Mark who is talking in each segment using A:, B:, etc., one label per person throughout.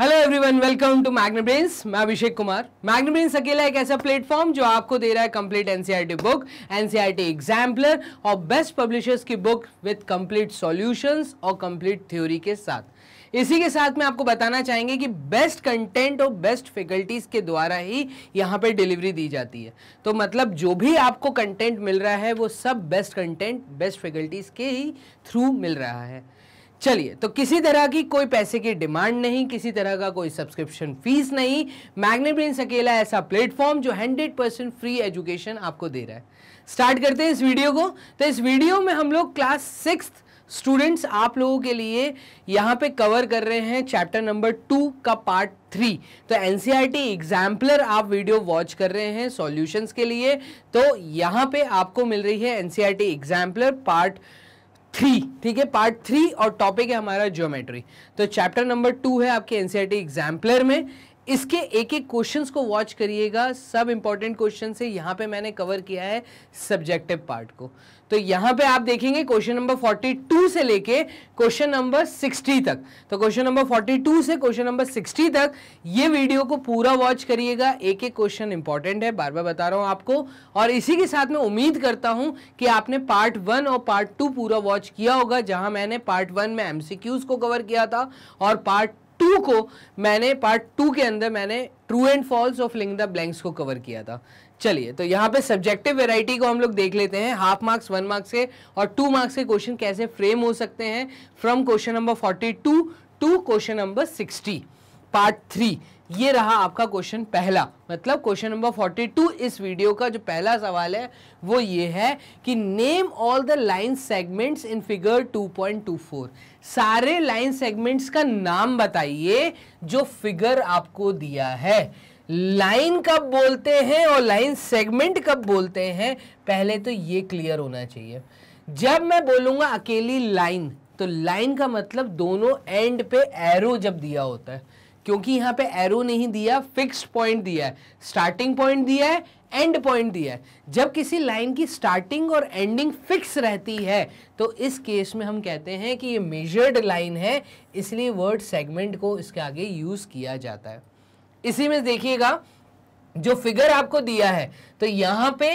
A: Hello everyone welcome to Magnebrains मैं अभिषेक कुमार मैग्नब्रेन्स अकेला एक ऐसा प्लेटफॉर्म जो आपको दे रहा है complete NCERT book NCERT exemplar और बेस्ट पब्लिशर्स की बुक विद कंप्लीट सॉल्यूशंस और कंप्लीट थ्योरी के साथ इसी के साथ मैं आपको बताना चाहेंगे कि बेस्ट कंटेंट और बेस्ट फैकल्टीज़ के द्वारा ही यहाँ पर डिलीवरी दी जाती है तो मतलब जो भी आपको कंटेंट मिल रहा है वो सब बेस्ट कंटेंट बेस्ट फैकल्टीज़ के ही थ्रू मिल रहा है चलिए तो किसी तरह की कोई पैसे की डिमांड नहीं किसी तरह का कोई सब्सक्रिप्शन फीस नहीं मैग्नेट अकेला ऐसा प्लेटफॉर्म जो 100 परसेंट फ्री एजुकेशन आपको दे रहा है स्टार्ट करते हैं इस वीडियो को तो इस वीडियो में हम लोग क्लास सिक्स स्टूडेंट्स आप लोगों के लिए यहाँ पे कवर कर रहे हैं चैप्टर नंबर टू का पार्ट थ्री तो एन सी एग्जाम्पलर आप वीडियो वॉच कर रहे हैं सॉल्यूशंस के लिए तो यहाँ पे आपको मिल रही है N C exemplar part three ठीक है पार्ट थ्री और टॉपिक है हमारा ज्योमेट्री तो चैप्टर नंबर टू है आपके एनसीईआरटी एग्जाम्पलर e में इसके एक एक क्वेश्चंस को वॉच करिएगा सब इंपॉर्टेंट क्वेश्चन से यहाँ पे मैंने कवर किया है सब्जेक्टिव पार्ट को तो यहाँ पे आप देखेंगे क्वेश्चन नंबर 42 से लेके क्वेश्चन नंबर 60 तक तो क्वेश्चन नंबर 42 से क्वेश्चन नंबर 60 तक ये वीडियो को पूरा वॉच करिएगा एक एक क्वेश्चन इंपॉर्टेंट है बार बार बता रहा हूँ आपको और इसी के साथ मैं उम्मीद करता हूं कि आपने पार्ट वन और पार्ट टू पूरा वॉच किया होगा जहां मैंने पार्ट वन में एमसीक्यूज को कवर किया था और पार्ट टू को मैंने पार्ट टू के अंदर मैंने true and false filling the blanks को कवर किया था चलिए तो यहाँ पे सब्जेक्टिव वेराइटी को हम लोग देख लेते हैं हाफ मार्क्स वन मार्क्स के और टू मार्क्स के क्वेश्चन कैसे फ्रेम हो सकते हैं from question number forty two to question number sixty part three ये रहा आपका क्वेश्चन पहला मतलब क्वेश्चन नंबर फोर्टी टू इस वीडियो का जो पहला सवाल है वो ये है कि name all the line segments in figure 2.24 सारे लाइन सेगमेंट्स का नाम बताइए जो फिगर आपको दिया है लाइन कब बोलते हैं और लाइन सेगमेंट कब बोलते हैं पहले तो ये क्लियर होना चाहिए जब मैं बोलूँगा अकेली लाइन तो लाइन का मतलब दोनों एंड पे एरो जब दिया होता है क्योंकि यहाँ पे एरो नहीं दिया फिक्स पॉइंट दिया है स्टार्टिंग पॉइंट दिया है एंड पॉइंट दिया है जब किसी लाइन की स्टार्टिंग और एंडिंग फिक्स रहती है तो इस केस में हम कहते हैं कि ये मेजर्ड लाइन है इसलिए वर्ड सेगमेंट को इसके आगे यूज़ किया जाता है इसी में देखिएगा जो फिगर आपको दिया है तो यहां पे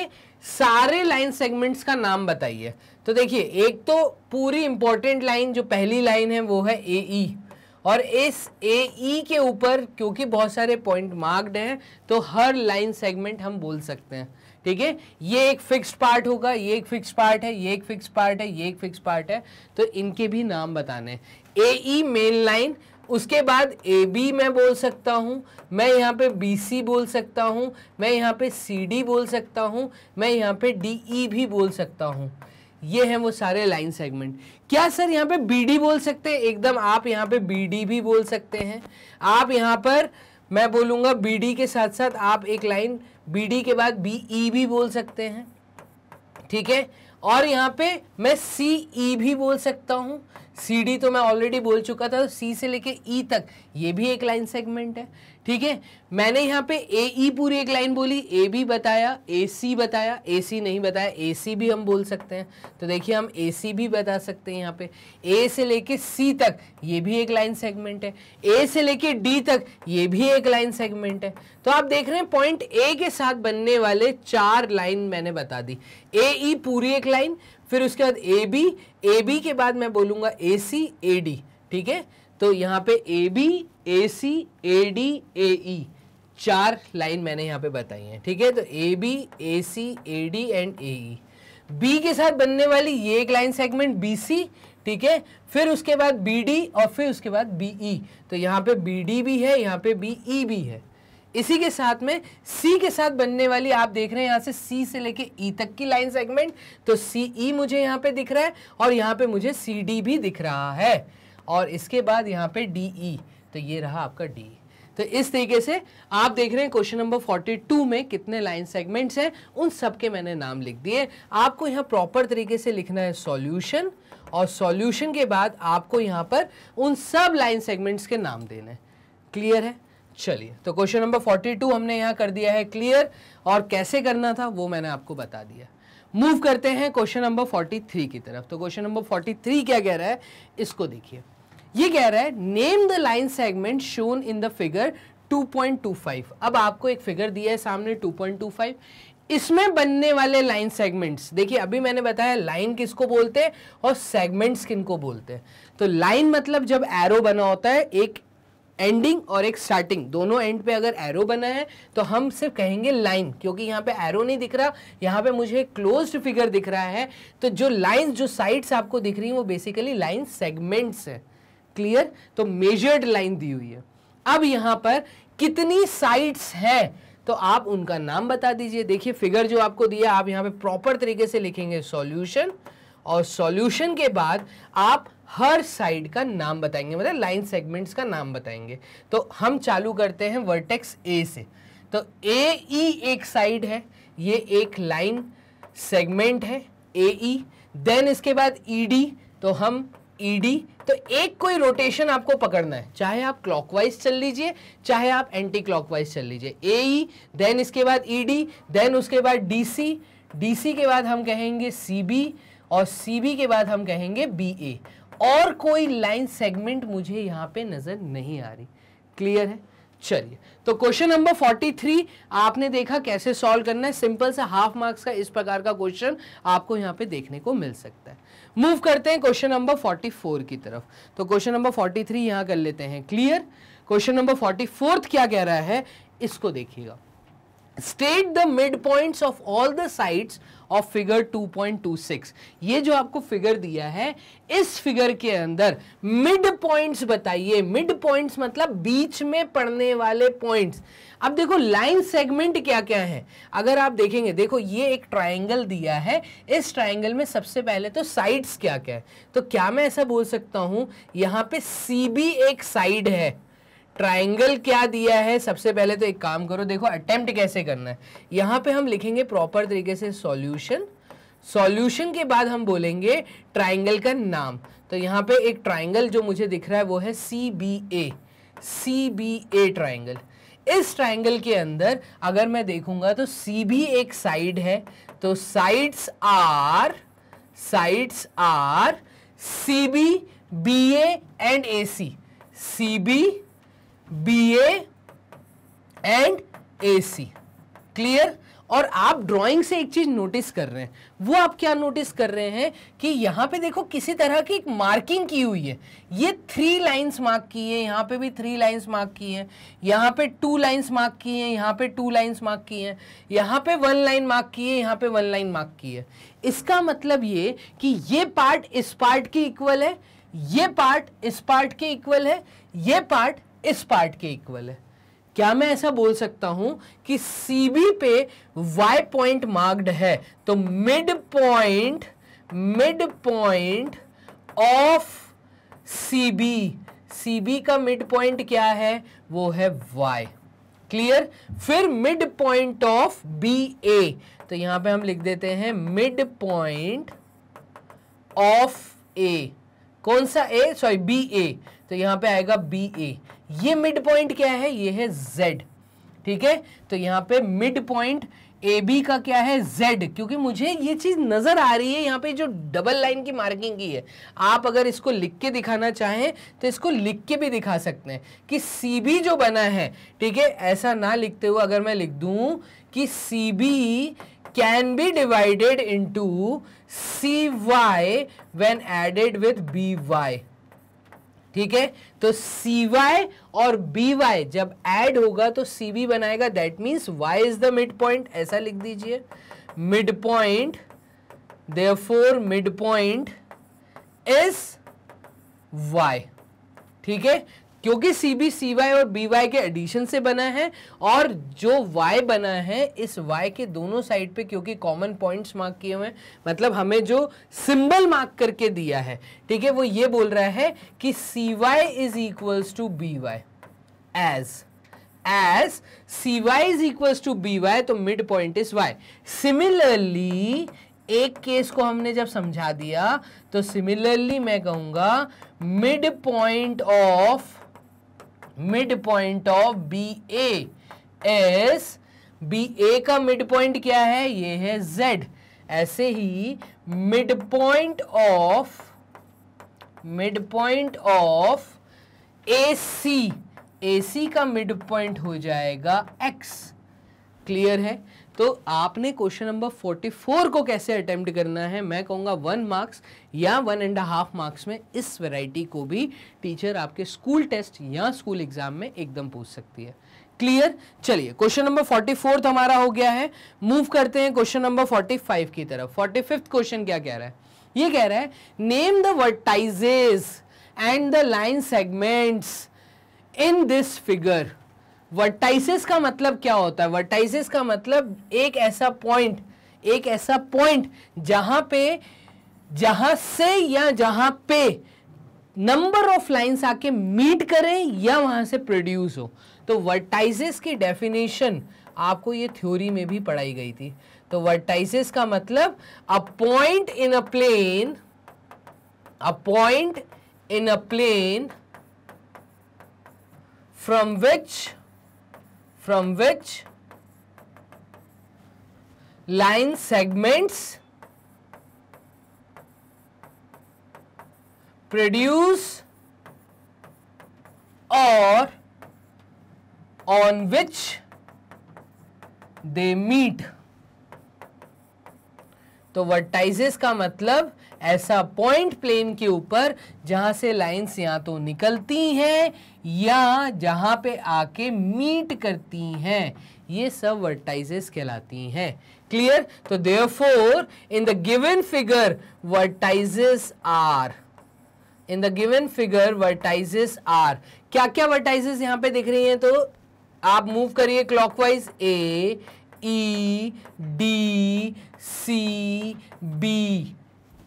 A: सारे लाइन सेगमेंट्स का नाम बताइए तो देखिए एक तो पूरी इंपॉर्टेंट लाइन जो पहली लाइन है वो है ए ई e। और इस ए ई e के ऊपर क्योंकि बहुत सारे पॉइंट मार्क्ड हैं तो हर लाइन सेगमेंट हम बोल सकते हैं ठीक है ये एक फिक्स्ड पार्ट होगा ये एक फिक्स्ड पार्ट है ये एक फिक्स्ड पार्ट है ये एक फिक्स पार्ट है तो इनके भी नाम बताने ए ई मेन लाइन उसके बाद ए बी मैं बोल सकता हूँ मैं यहाँ पे बी सी बोल सकता हूँ मैं यहाँ पे सी डी बोल सकता हूँ मैं यहाँ पे डी ई e भी बोल सकता हूँ ये हैं वो सारे लाइन सेगमेंट क्या सर यहाँ पे बी डी बोल सकते हैं एकदम आप यहाँ पे बी डी भी बोल सकते हैं आप यहाँ पर मैं बोलूँगा बी डी के साथ साथ आप एक लाइन बी डी के बाद बी ई e भी बोल सकते हैं ठीक है और यहाँ पे मैं सी ई e भी बोल सकता हूँ सी तो मैं ऑलरेडी बोल चुका था सी से लेके ई e तक ये भी एक लाइन सेगमेंट है ठीक है मैंने यहाँ पे ए ई e पूरी एक लाइन बोली ए बी बताया ए सी बताया ए सी नहीं बताया ए सी भी हम बोल सकते हैं तो देखिए हम ए सी भी बता सकते हैं यहाँ पे ए से लेके सी तक ये भी एक लाइन सेगमेंट है ए से लेके डी तक ये भी एक लाइन सेगमेंट है तो आप देख रहे हैं पॉइंट ए के साथ बनने वाले चार लाइन मैंने बता दी ए ई e पूरी एक लाइन फिर उसके बाद ए बी ए बी के बाद मैं बोलूँगा ए सी ए डी ठीक है तो यहाँ पे ए B A C A D A ई चार लाइन मैंने यहाँ पे बताई हैं ठीक है तो A B A C A D and A E B के साथ बनने वाली ये एक लाइन सेगमेंट बी सी ठीक है फिर उसके बाद बी डी और फिर उसके बाद बी ई e। तो यहाँ पे बी डी भी है यहाँ पे बी ई e भी है इसी के साथ में सी के साथ बनने वाली आप देख रहे हैं यहाँ से सी से लेके ई e तक की लाइन सेगमेंट तो सी ई e मुझे यहाँ पे दिख रहा है और यहाँ पे मुझे सी डी भी दिख रहा है और इसके बाद यहाँ पे डी ई e, तो ये रहा आपका डी तो इस तरीके से आप देख रहे हैं क्वेश्चन नंबर 42 में कितने लाइन सेगमेंट्स हैं उन सब के मैंने नाम लिख दिए आपको यहाँ प्रॉपर तरीके से लिखना है सॉल्यूशन और सॉल्यूशन के बाद आपको यहाँ पर उन सब लाइन सेगमेंट्स के नाम देने क्लियर है चलिए तो क्वेश्चन नंबर 42 हमने यहाँ कर दिया है क्लियर और कैसे करना था वो मैंने आपको बता दिया मूव करते हैं क्वेश्चन नंबर 43 की तरफ तो क्वेश्चन नंबर 43 क्या कह रहा है इसको देखिए ये कह रहा है name the line segment shown in the figure 2.25 अब आपको एक फिगर दिया है सामने 2.25 इसमें बनने वाले लाइन सेगमेंट्स देखिए अभी मैंने बताया लाइन किसको बोलते हैं और सेगमेंट्स किनको बोलते हैं तो लाइन मतलब जब एरो बना होता है एक एंडिंग और एक स्टार्टिंग दोनों एंड पे अगर एरो बना है तो हम सिर्फ कहेंगे लाइन क्योंकि यहाँ पे एरो नहीं दिख रहा यहाँ पे मुझे क्लोज्ड फिगर दिख रहा है तो जो लाइंस जो साइड्स आपको दिख रही हैं वो बेसिकली लाइन सेगमेंट्स है क्लियर तो मेजर्ड लाइन दी हुई है अब यहाँ पर कितनी साइड्स है तो आप उनका नाम बता दीजिए देखिए फिगर जो आपको दिया आप यहाँ पे प्रॉपर तरीके से लिखेंगे सॉल्यूशन और सॉल्यूशन के बाद आप हर साइड का नाम बताएंगे मतलब लाइन सेगमेंट्स का नाम बताएंगे तो हम चालू करते हैं वर्टेक्स ए से तो ए ई e एक साइड है ये एक लाइन सेगमेंट है ए ई देन इसके बाद ई e डी तो हम ई e डी तो एक कोई रोटेशन आपको पकड़ना है चाहे आप क्लॉकवाइज चल लीजिए चाहे आप एंटी क्लॉकवाइज चल लीजिए ए ई देन इसके बाद ई डी देन उसके बाद डी सी डी सी के बाद हम कहेंगे सी बी और सी के बाद हम कहेंगे बी और कोई लाइन सेगमेंट मुझे यहाँ पे नज़र नहीं आ रही क्लियर है चलिए तो क्वेश्चन नंबर 43 आपने देखा कैसे सॉल्व करना है सिंपल सा हाफ मार्क्स का इस प्रकार का क्वेश्चन आपको यहाँ पे देखने को मिल सकता है मूव करते हैं क्वेश्चन नंबर 44 की तरफ तो क्वेश्चन नंबर 43 थ्री यहाँ कर लेते हैं क्लियर क्वेश्चन नंबर फोर्टी क्या कह रहा है इसको देखिएगा state the mid points of all the sides of figure 2.26 ये जो आपको फिगर दिया है इस फिगर के अंदर मिड पॉइंट्स बताइए मिड पॉइंट्स मतलब बीच में पड़ने वाले पॉइंट्स अब देखो लाइन सेगमेंट क्या क्या है अगर आप देखेंगे देखो ये एक ट्राइंगल दिया है इस ट्राइंगल में सबसे पहले तो साइड्स क्या क्या है तो क्या मैं ऐसा बोल सकता हूं यहाँ पे सी एक साइड है ट्राइंगल क्या दिया है सबसे पहले तो एक काम करो देखो अटेम्प्ट कैसे करना है यहाँ पे हम लिखेंगे प्रॉपर तरीके से सॉल्यूशन सॉल्यूशन के बाद हम बोलेंगे ट्राइंगल का नाम तो यहाँ पे एक ट्राइंगल जो मुझे दिख रहा है वो है C B A C B A triangle इस ट्राइंगल के अंदर अगर मैं देखूंगा तो सी भी एक साइड है तो sides are sides are C B B A and A C C B B A and A C clear और आप ड्राइंग से एक चीज नोटिस कर रहे हैं वो आप क्या नोटिस कर रहे हैं कि यहां पे देखो किसी तरह की एक मार्किंग की हुई है ये थ्री लाइंस मार्क की है यहां पे भी थ्री लाइंस मार्क की है यहां पे टू लाइंस मार्क की है यहां पे टू लाइंस मार्क की है यहां पे वन लाइन मार्क की है यहां पे वन लाइन मार्क की है इसका मतलब ये कि ये पार्ट इस पार्ट की इक्वल है ये पार्ट इस पार्ट के इक्वल है ये पार्ट इस पार्ट के इक्वल है क्या मैं ऐसा बोल सकता हूं कि सीबी पे वाई पॉइंट मार्क्ड है तो mid point mid point of C CB का मिड पॉइंट क्या है वो है वाई क्लियर फिर mid point of B A तो यहां पे हम लिख देते हैं मिड पॉइंट ऑफ ए कौन सा ए सॉरी बी ए तो यहां पे आएगा बी ए ये मिड पॉइंट क्या है ये है जेड ठीक है तो यहाँ पे मिड पॉइंट ए बी का क्या है जेड क्योंकि मुझे ये चीज़ नज़र आ रही है यहाँ पे जो डबल लाइन की मार्किंग की है आप अगर इसको लिख के दिखाना चाहें तो इसको लिख के भी दिखा सकते हैं कि सी बी जो बना है ठीक है ऐसा ना लिखते हुए अगर मैं लिख दू कि C B can be divided into C Y when added with B Y ठीक है तो सी वाई और बी वाई जब एड होगा तो सी बी बनाएगा that means Y is the mid point ऐसा लिख दीजिए mid point therefore mid point is Y ठीक है क्योंकि सी बी सी वाई और बी वाई के एडिशन से बना है और जो वाई बना है इस वाई के दोनों साइड पे क्योंकि कॉमन पॉइंट्स मार्क किए हुए हैं मतलब हमें जो सिंबल मार्क करके दिया है ठीक है वो ये बोल रहा है कि C Y is equals to B Y as as C Y is equals to B Y तो mid point is Y similarly एक केस को हमने जब समझा दिया तो सिमिलरली मैं कहूंगा mid point of mid point of B S B A का मिड पॉइंट क्या है ये है जेड ऐसे ही mid point of mid point of A C A C का मिड पॉइंट हो जाएगा एक्स क्लियर है तो आपने क्वेश्चन नंबर 44 को कैसे अटेम्प्ट करना है मैं कहूँगा वन मार्क्स या वन एंड हाफ मार्क्स में इस वैरायटी को भी टीचर आपके स्कूल टेस्ट या स्कूल एग्जाम में एकदम पूछ सकती है क्लियर चलिए क्वेश्चन नंबर फोर्टी फोर्थ हमारा हो गया है मूव करते हैं क्वेश्चन नंबर फोर्टी फाइव की तरफ फोर्टी फिफ्थ क्वेश्चन क्या कह रहा है ये कह रहा है name the vertices and the line segments in this figure vertices का मतलब क्या होता है वर्टाइसिस का मतलब एक ऐसा पॉइंट एक ऐसा पॉइंट जहां पे जहां से या जहां पे नंबर ऑफ लाइंस आके मीट करें या वहां से प्रोड्यूस हो तो वर्टाइसिस की डेफिनेशन आपको ये थ्योरी में भी पढ़ाई गई थी तो वर्टाइसिस का मतलब a point in a plane a point in a plane from which from which line segments produce or on which they meet तो वर्टाइजेस का मतलब ऐसा पॉइंट प्लेन के ऊपर जहां से लाइंस या तो निकलती हैं या जहां पे आके मीट करती हैं ये सब वर्टाइजेस कहलाती हैं क्लियर तो therefore in the given figure vertices are in the given figure vertices are क्या क्या वर्टाइजेस यहां पे दिख रही हैं तो आप मूव करिए clockwise A E D C B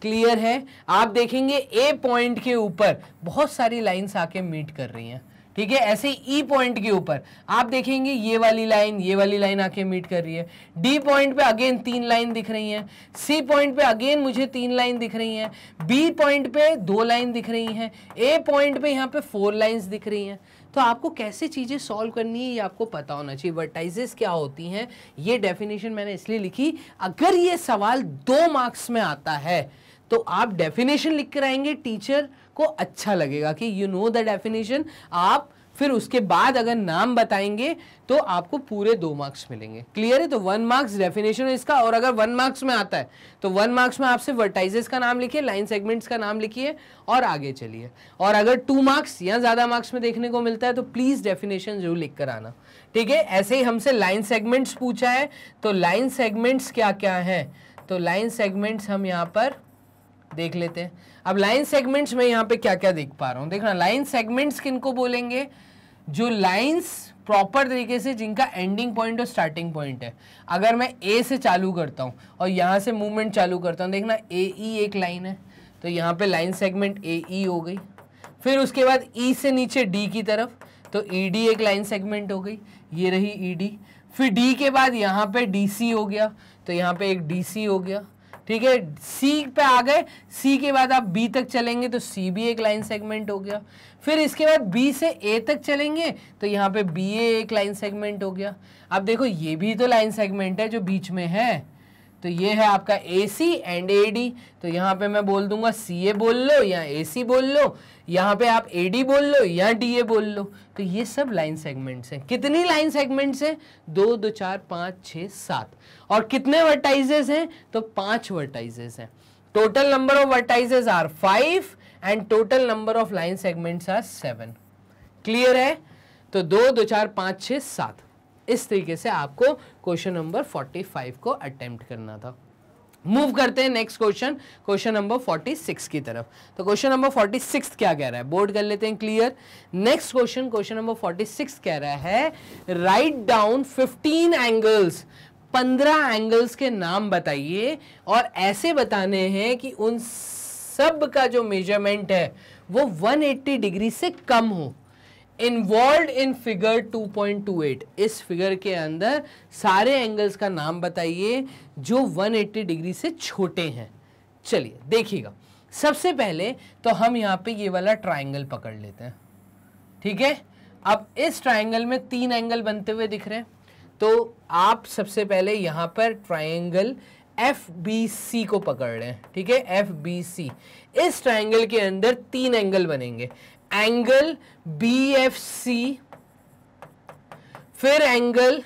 A: clear है आप देखेंगे ए पॉइंट के ऊपर बहुत सारी लाइंस आके मीट कर रही हैं ठीक है ऐसे ई e पॉइंट के ऊपर आप देखेंगे ये वाली लाइन ये वाली लाइन आके मीट कर रही है डी पॉइंट पे अगेन तीन लाइन दिख रही हैं सी पॉइंट पे अगेन मुझे तीन लाइन दिख रही हैं बी पॉइंट पे दो लाइन दिख रही हैं ए पॉइंट पे यहाँ पे फोर लाइंस दिख रही हैं तो आपको कैसे चीज़ें सॉल्व करनी है ये आपको पता होना चाहिए वर्टाइजेस क्या होती हैं ये डेफिनेशन मैंने इसलिए लिखी अगर ये सवाल दो मार्क्स में आता है तो आप डेफिनेशन लिख कर आएंगे टीचर को अच्छा लगेगा कि यू नो द डेफिनेशन आप फिर उसके बाद अगर नाम बताएंगे तो आपको पूरे दो मार्क्स मिलेंगे क्लियर है तो वन मार्क्स डेफिनेशन है इसका और अगर वन मार्क्स में आता है तो वन मार्क्स में आपसे वर्टाइजेस का नाम लिखिए लाइन सेगमेंट्स का नाम लिखिए और आगे चलिए और अगर टू मार्क्स या ज़्यादा मार्क्स में देखने को मिलता है तो प्लीज़ डेफिनेशन जरूर लिख कर आना ठीक है ऐसे ही हमसे लाइन सेगमेंट्स पूछा है तो लाइन सेगमेंट्स क्या क्या हैं तो लाइन सेगमेंट्स हम यहाँ पर देख लेते हैं अब लाइन सेगमेंट्स में यहाँ पे क्या क्या देख पा रहा हूँ देखना लाइन सेगमेंट्स किनको बोलेंगे जो लाइंस प्रॉपर तरीके से जिनका एंडिंग पॉइंट और स्टार्टिंग पॉइंट है अगर मैं ए से चालू करता हूँ और यहाँ से मूवमेंट चालू करता हूँ देखना ए ई e एक लाइन है तो यहाँ पे लाइन सेगमेंट ए ई हो गई फिर उसके बाद ई e से नीचे डी की तरफ तो ई e डी एक लाइन सेगमेंट हो गई ये रही ई e डी फिर डी के बाद यहाँ पे डी सी हो गया तो यहाँ पे एक डी सी हो गया ठीक है सी पे आ गए सी के बाद आप बी तक चलेंगे तो सी भी एक लाइन सेगमेंट हो गया फिर इसके बाद बी से ए तक चलेंगे तो यहाँ पे बी ए एक लाइन सेगमेंट हो गया अब देखो ये भी तो लाइन सेगमेंट है जो बीच में है तो ये है आपका ए सी एंड ए डी तो यहाँ पे मैं बोल दूंगा सी ए बोल लो या ए सी बोल लो यहाँ पे आप ए डी बोल लो या डी ए बोल लो तो ये सब लाइन सेगमेंट्स हैं कितनी लाइन सेगमेंट्स हैं दो दो चार पाँच छः सात और कितने वर्टाइजेस हैं तो पाँच वर्टाइजेस हैं total number of vertices are five and total number of line segments are seven clear है तो दो दो चार पाँच छः सात इस तरीके से आपको क्वेश्चन नंबर फाइव को अटेम्प्ट करना था मूव करते हैं नेक्स्ट क्वेश्चन क्वेश्चन नंबर 46 की तरफ तो क्वेश्चन नंबर 46 क्या कह रहा है बोर्ड कर लेते हैं clear next question question number 46 कह रहा है राइट डाउन 15 एंगल्स 15 एंगल्स के नाम बताइए और ऐसे बताने हैं कि उन सब का जो मेजरमेंट है वो 180 डिग्री से कम हो इन्वॉल्व इन फिगर 2.28 इस फिगर के अंदर सारे एंगल्स का नाम बताइए जो 180 डिग्री से छोटे हैं चलिए देखिएगा सबसे पहले तो हम यहाँ पे ये वाला ट्राइंगल पकड़ लेते हैं ठीक है अब इस ट्राइंगल में तीन एंगल बनते हुए दिख रहे हैं तो आप सबसे पहले यहाँ पर ट्राइंगल एफ बी सी को पकड़ रहे हैं ठीक है एफ बी सी इस ट्राइंगल के अंदर तीन एंगल बनेंगे एंगल बी एफ सी फिर एंगल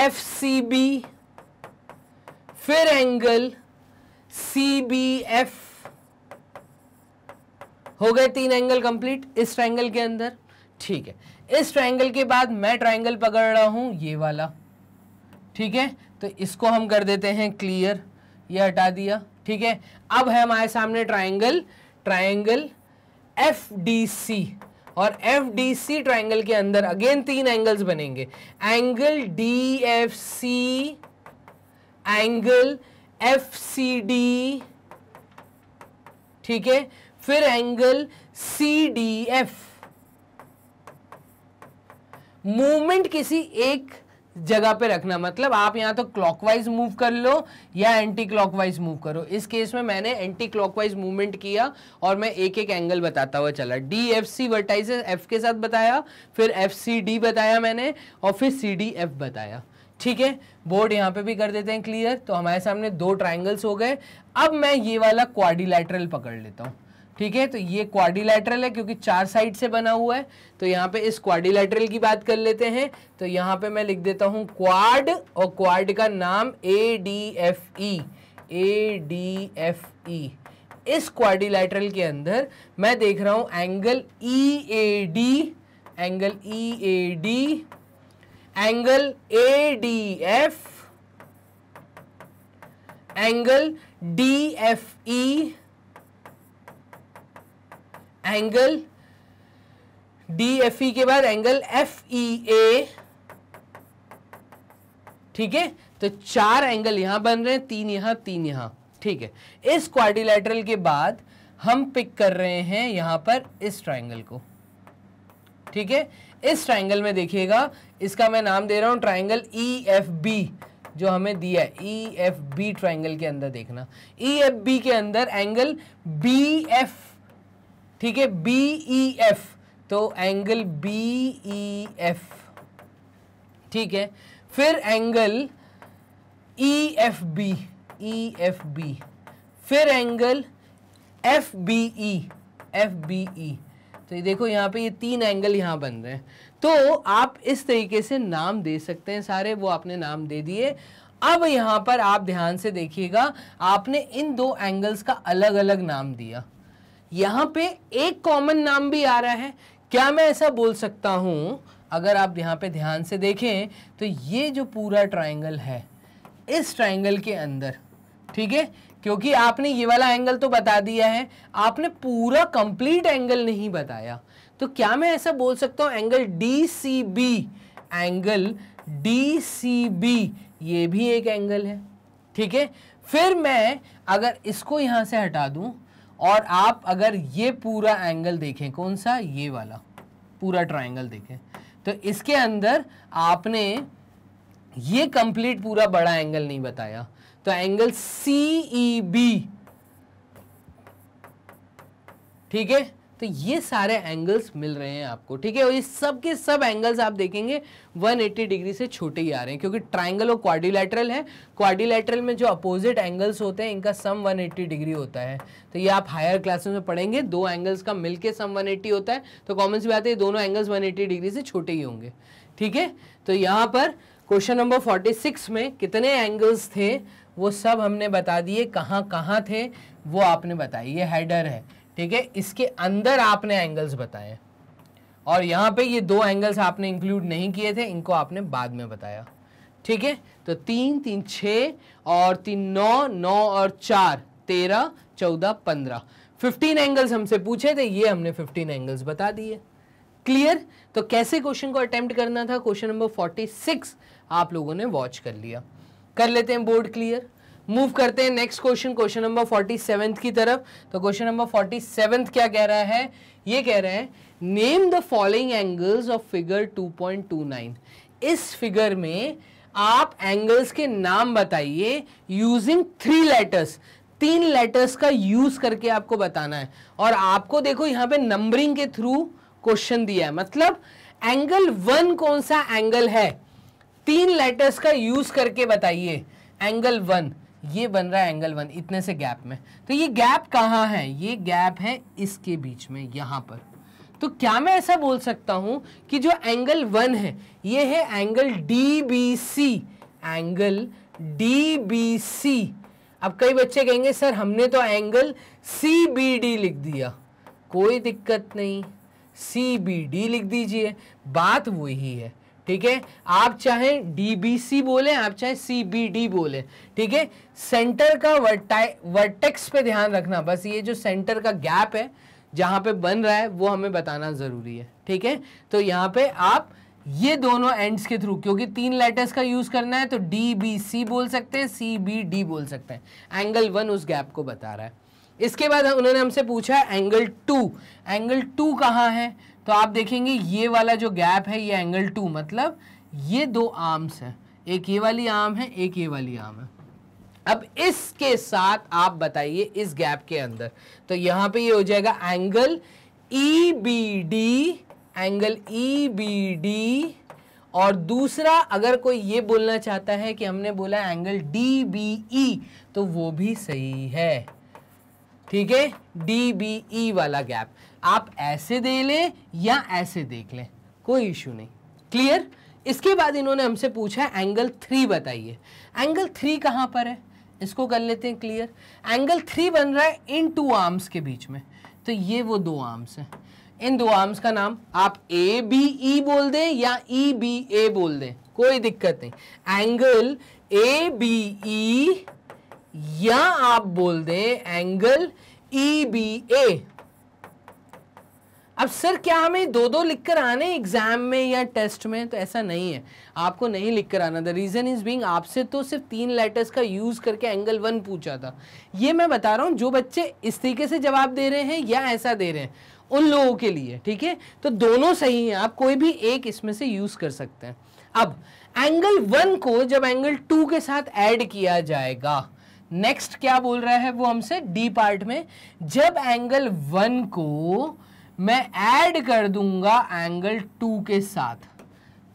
A: एफ सी बी फिर एंगल सी बी एफ हो गए तीन एंगल कंप्लीट इस ट्रायंगल के अंदर ठीक है इस ट्रायंगल के बाद मैं ट्रायंगल पकड़ रहा हूं ये वाला ठीक है तो इसको हम कर देते हैं क्लियर ये हटा दिया ठीक है अब है हमारे सामने triangle triangle F D C और एफ डी सी ट्राइंगल के अंदर अगेन तीन एंगल्स बनेंगे angle D F C angle F C D ठीक है फिर angle C D F movement किसी एक जगह पे रखना मतलब आप यहाँ तो क्लॉकवाइज मूव कर लो या एंटी क्लॉकवाइज मूव करो इस केस में मैंने एंटी क्लॉकवाइज मूवमेंट किया और मैं एक एक एंगल बताता हुआ चला D F C vertices F के साथ बताया फिर एफ सी डी बताया मैंने और फिर सी डी एफ बताया ठीक है बोर्ड यहाँ पे भी कर देते हैं क्लियर तो हमारे सामने दो ट्राइंगल्स हो गए अब मैं ये वाला क्वारिलैटरल पकड़ लेता हूँ ठीक है तो ये क्वाडिलेटरल है क्योंकि चार साइड से बना हुआ है तो यहाँ पे इस क्वाडिलेटरल की बात कर लेते हैं तो यहाँ पे मैं लिख देता हूँ क्वाड और क्वाड का नाम A D F E A D F E इस क्वाडिलेटरल के अंदर मैं देख रहा हूँ angle E A D angle E A D angle A D F angle D F E angle D F E के बाद एंगल एफ ई ए ठीक है तो चार एंगल यहां बन रहे हैं तीन यहां तीन यहां ठीक है इस क्वारिलेटरल के बाद हम पिक कर रहे हैं यहां पर इस ट्राइंगल को ठीक है इस ट्राइंगल में देखिएगा इसका मैं नाम दे रहा हूं ट्राइंगल ई एफ बी जो हमें दिया है ई एफ बी ट्राइंगल के अंदर देखना ई एफ बी के अंदर एंगल बी एफ ठीक है बी ई एफ तो एंगल बी ई एफ ठीक है फिर angle E F B E F B फिर angle F B E F B E तो ये देखो यहाँ पे ये तीन एंगल यहाँ बन रहे हैं तो आप इस तरीके से नाम दे सकते हैं सारे वो आपने नाम दे दिए अब यहाँ पर आप ध्यान से देखिएगा आपने इन दो एंगल्स का अलग अलग नाम दिया यहाँ पे एक कॉमन नाम भी आ रहा है क्या मैं ऐसा बोल सकता हूँ अगर आप यहाँ पे ध्यान से देखें तो ये जो पूरा ट्राइंगल है इस ट्राइंगल के अंदर ठीक है क्योंकि आपने ये वाला एंगल तो बता दिया है आपने पूरा कंप्लीट एंगल नहीं बताया तो क्या मैं ऐसा बोल सकता हूँ angle D C B angle D C B ये भी एक एंगल है ठीक है फिर मैं अगर इसको यहाँ से हटा दूँ और आप अगर ये पूरा एंगल देखें कौन सा ये वाला पूरा ट्राइंगल देखें तो इसके अंदर आपने ये कंप्लीट पूरा बड़ा एंगल नहीं बताया तो एंगल सी ई बी ठीक है तो ये सारे एंगल्स मिल रहे हैं आपको ठीक है और ये सब के सब एंगल्स आप देखेंगे 180 डिग्री से छोटे ही आ रहे हैं क्योंकि ट्राइंगल और क्वाड्रिलेटरल है क्वाड्रिलेटरल में जो अपोजिट एंगल्स होते हैं इनका सम 180 डिग्री होता है तो ये आप हायर क्लासेस में पढ़ेंगे दो एंगल्स का मिलके सम 180 होता है तो कॉमन सी बात है दोनों एंगल्स वन डिग्री से छोटे ही होंगे ठीक है तो यहाँ पर क्वेश्चन नंबर फोर्टी में कितने एंगल्स थे वो सब हमने बता दिए कहाँ कहाँ थे वो आपने बताया ये हैडर है ठीक है इसके अंदर आपने एंगल्स बताए और यहाँ पे ये दो एंगल्स आपने इंक्लूड नहीं किए थे इनको आपने बाद में बताया ठीक है तो तीन तीन छ और तीन नौ नौ और चार तेरह चौदह पंद्रह फिफ्टीन एंगल्स हमसे पूछे थे ये हमने फिफ्टीन एंगल्स बता दिए क्लियर तो कैसे क्वेश्चन को अटेम्प्ट करना था क्वेश्चन नंबर फोर्टी सिक्स आप लोगों ने वॉच कर लिया कर लेते हैं बोर्ड क्लियर मूव करते हैं next question question number forty seventh की तरफ तो क्वेश्चन नंबर फोर्टी सेवेंथ क्या कह रहा है ये कह रहे हैं name the following angles of figure 2.29 इस फिगर में आप एंगल्स के नाम बताइए यूजिंग थ्री लेटर्स तीन लेटर्स का यूज करके आपको बताना है और आपको देखो यहाँ पे नंबरिंग के थ्रू क्वेश्चन दिया है मतलब एंगल वन कौन सा एंगल है तीन लेटर्स का यूज करके बताइए एंगल वन ये बन रहा है एंगल वन इतने से गैप में तो ये गैप कहाँ है ये गैप है इसके बीच में यहाँ पर तो क्या मैं ऐसा बोल सकता हूँ कि जो एंगल वन है ये है angle D B C angle D B C अब कई बच्चे कहेंगे सर हमने तो एंगल सी बी डी लिख दिया कोई दिक्कत नहीं सी बी डी लिख दीजिए बात वही है ठीक है आप चाहे डीबीसी बोले आप चाहे सीबीडी बोले ठीक है सेंटर का वर्टेक्स पे ध्यान रखना बस ये जो सेंटर का गैप है जहां पे बन रहा है वो हमें बताना ज़रूरी है ठीक है तो यहाँ पे आप ये दोनों एंड्स के थ्रू क्योंकि तीन लेटर्स का यूज़ करना है तो डी बी सी बोल सकते हैं सी बी डी बोल सकते हैं एंगल वन उस गैप को बता रहा है इसके बाद उन्होंने हमसे पूछा एंगल टू एंगल टू कहाँ है तो आप देखेंगे ये वाला जो गैप है ये एंगल टू मतलब ये दो आर्म्स हैं एक ये वाली आर्म है एक ये वाली आर्म है अब इसके साथ आप बताइए इस गैप के अंदर तो यहां पे ये हो जाएगा angle E B D angle E B D और दूसरा अगर कोई ये बोलना चाहता है कि हमने बोला एंगल डी बी ई तो वो भी सही है ठीक है डी बी ई वाला गैप आप ऐसे दे लें या ऐसे देख लें कोई इशू नहीं क्लियर इसके बाद इन्होंने हमसे पूछा है एंगल थ्री बताइए एंगल थ्री कहाँ पर है इसको कर लेते हैं क्लियर एंगल थ्री बन रहा है इन टू आर्म्स के बीच में तो ये वो दो आर्म्स हैं इन दो आर्म्स का नाम आप ए बी ई बोल दें या ई बी ए बोल दें कोई दिक्कत नहीं एंगल ए बी ई या आप बोल दें एंगल ई बी ए अब सर क्या हमें दो दो लिख कर आने एग्जाम में या टेस्ट में तो ऐसा नहीं है आपको नहीं लिख कर आना द रीज़न इज़ बीइंग आपसे तो सिर्फ तीन लेटर्स का यूज़ करके एंगल वन पूछा था ये मैं बता रहा हूँ जो बच्चे इस तरीके से जवाब दे रहे हैं या ऐसा दे रहे हैं उन लोगों के लिए ठीक है तो दोनों सही हैं आप कोई भी एक इसमें से यूज़ कर सकते हैं अब एंगल वन को जब एंगल टू के साथ ऐड किया जाएगा नेक्स्ट क्या बोल रहा है वो हमसे डी पार्ट में जब एंगल वन को मैं ऐड कर दूंगा एंगल टू के साथ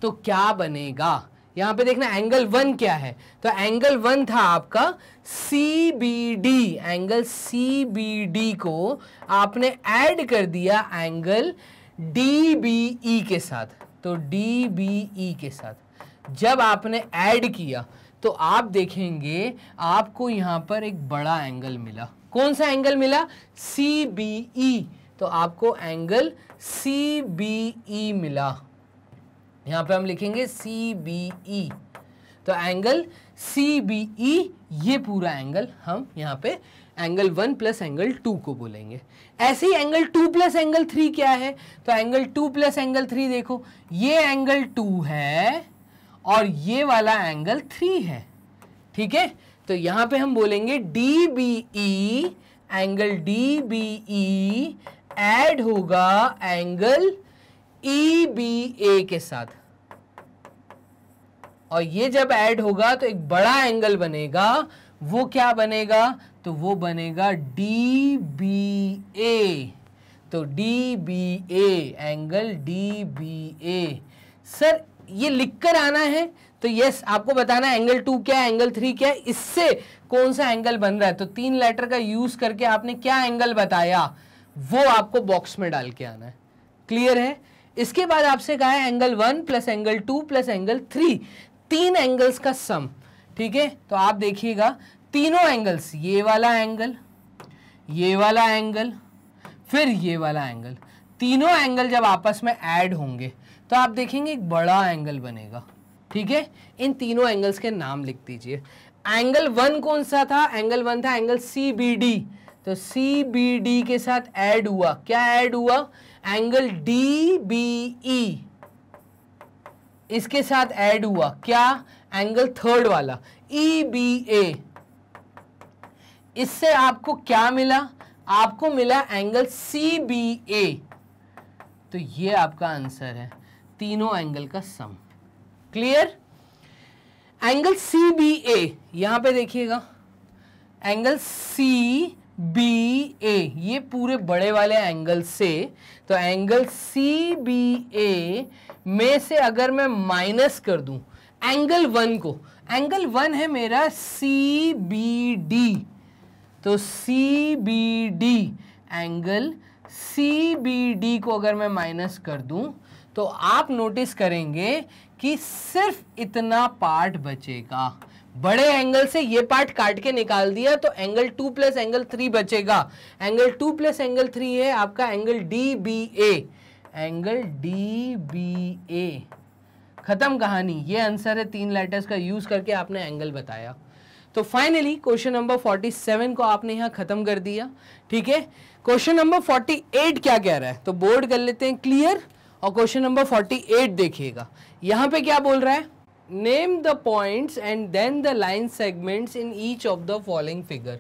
A: तो क्या बनेगा यहाँ पे देखना एंगल वन क्या है तो एंगल वन था आपका C B D angle C B D को आपने ऐड कर दिया एंगल डी बी ई के साथ तो डी बी ई के साथ जब आपने ऐड किया तो आप देखेंगे आपको यहाँ पर एक बड़ा एंगल मिला कौन सा एंगल मिला सी बी ई तो आपको एंगल सी बी ई मिला यहां पे हम लिखेंगे सी बी ई तो एंगल सी बी ई ये पूरा एंगल हम यहां पे angle one plus angle two को बोलेंगे ऐसे ही angle two plus angle three क्या है तो angle two plus angle three देखो ये एंगल टू है और ये वाला एंगल थ्री है ठीक है तो यहां पे हम बोलेंगे D B E angle D B E add होगा एंगल ई बी ए के साथ और ये जब ऐड होगा तो एक बड़ा एंगल बनेगा वो क्या बनेगा तो वो बनेगा डी बी ए तो D B A angle D B A sir ये लिख कर आना है तो यस आपको बताना है एंगल टू क्या है एंगल थ्री क्या है इससे कौन सा एंगल बन रहा है तो तीन लेटर का यूज करके आपने क्या एंगल बताया वो आपको बॉक्स में डाल के आना है क्लियर है इसके बाद आपसे कहा है angle one plus angle two plus angle three तीन एंगल्स का सम ठीक है तो आप देखिएगा तीनों एंगल्स ये वाला एंगल ये वाला एंगल फिर ये वाला एंगल तीनों एंगल जब आपस में ऐड होंगे तो आप देखेंगे एक बड़ा एंगल बनेगा ठीक है इन तीनों एंगल्स के नाम लिख दीजिए एंगल वन कौन सा था एंगल वन था एंगल सी बी डी तो सी बी डी के साथ ऐड हुआ क्या ऐड हुआ एंगल डी बी ई इसके साथ ऐड हुआ क्या एंगल थर्ड वाला ई बी ए इससे आपको क्या मिला आपको मिला एंगल सी बी ए तो ये आपका आंसर है तीनों एंगल का sum clear angle C B A यहां पर देखिएगा एंगल सी बी ए ये पूरे बड़े वाले एंगल से तो एंगल सी बी ए में से अगर मैं माइनस कर दूं एंगल वन को एंगल वन है मेरा सी बी डी तो C B D angle C B D को अगर मैं माइनस कर दूं तो आप नोटिस करेंगे कि सिर्फ इतना पार्ट बचेगा बड़े एंगल से ये पार्ट काट के निकाल दिया तो angle two plus angle three बचेगा angle two plus angle three है आपका angle D B A angle D B A खत्म कहानी ये आंसर है तीन लेटर्स का यूज करके आपने एंगल बताया तो फाइनली क्वेश्चन नंबर 47 को आपने यहां खत्म कर दिया ठीक है क्वेश्चन नंबर 48 क्या कह रहा है तो बोर्ड कर लेते हैं क्लियर और क्वेश्चन नंबर 48 देखिएगा यहाँ पे क्या बोल रहा है name the points and then the line segments in each of the following figure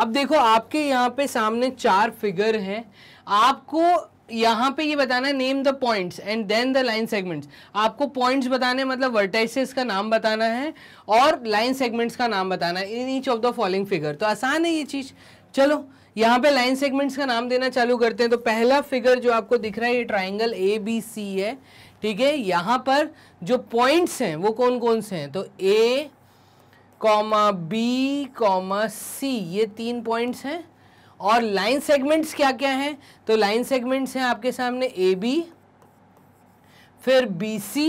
A: अब देखो आपके यहाँ पे सामने चार फिगर हैं आपको यहाँ पे ये बताना है name the points and then the line segments आपको पॉइंट्स बताने मतलब वर्टाइसिस का नाम बताना है और लाइन सेगमेंट्स का नाम बताना है in each of the following figure तो आसान है ये चीज़ चलो यहाँ पे लाइन सेगमेंट्स का नाम देना चालू करते हैं तो पहला फिगर जो आपको दिख रहा है ये ट्राइंगल ए बी सी है ठीक है यहाँ पर जो पॉइंट्स हैं वो कौन कौन से हैं तो A comma B comma C ये तीन पॉइंट्स हैं और लाइन सेगमेंट्स क्या क्या हैं तो लाइन सेगमेंट्स हैं आपके सामने ए बी फिर बी सी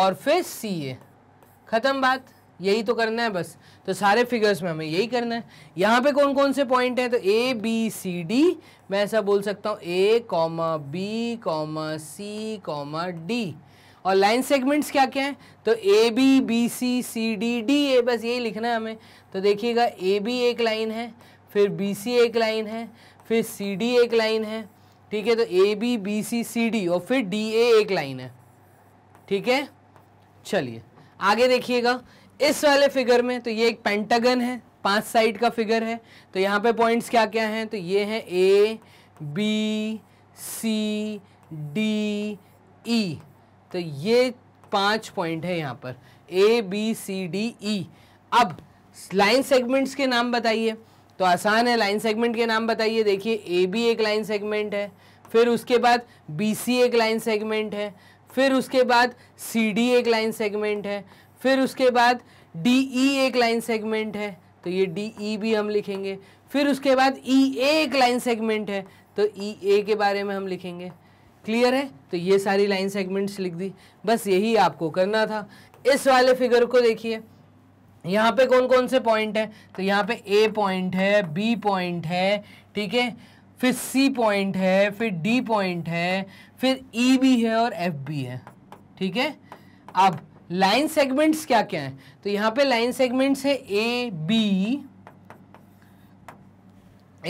A: और फिर सी ए ख़त्म बात यही तो करना है बस तो सारे फिगर्स में हमें यही करना है यहाँ पे कौन कौन से पॉइंट हैं तो ए बी सी डी मैं ऐसा बोल सकता हूँ A comma B comma C comma D और लाइन सेगमेंट्स क्या क्या हैं तो A B B C C D D A बस यही लिखना है हमें तो देखिएगा ए बी एक लाइन है फिर बी सी एक लाइन है फिर सी डी एक लाइन है ठीक है तो A B B C C D और फिर डी ए एक लाइन है ठीक है चलिए आगे देखिएगा इस वाले फिगर में तो ये एक पेंटागन है पांच साइड का फिगर है तो यहाँ पे पॉइंट्स क्या क्या हैं तो ये हैं ए बी सी डी ई तो ये पांच पॉइंट है यहाँ पर ए बी सी डी ई अब लाइन सेगमेंट्स के नाम बताइए तो आसान है लाइन सेगमेंट के नाम बताइए देखिए ए बी एक लाइन सेगमेंट है फिर उसके बाद बी सी एक लाइन सेगमेंट है फिर उसके बाद सी डी एक लाइन सेगमेंट है फिर उसके बाद डी ई e एक लाइन सेगमेंट है तो ये डी ई e भी हम लिखेंगे फिर उसके बाद ई e ए एक लाइन सेगमेंट है तो ई ए के बारे में हम लिखेंगे क्लियर है तो ये सारी लाइन सेगमेंट्स लिख दी बस यही आपको करना था इस वाले फिगर को देखिए यहाँ पे कौन कौन से पॉइंट है तो यहाँ पे ए पॉइंट है बी पॉइंट है ठीक है फिर सी पॉइंट है फिर डी पॉइंट है फिर ई e भी है और एफ भी है ठीक है अब लाइन सेगमेंट्स क्या क्या हैं तो यहां पे लाइन सेगमेंट्स है ए बी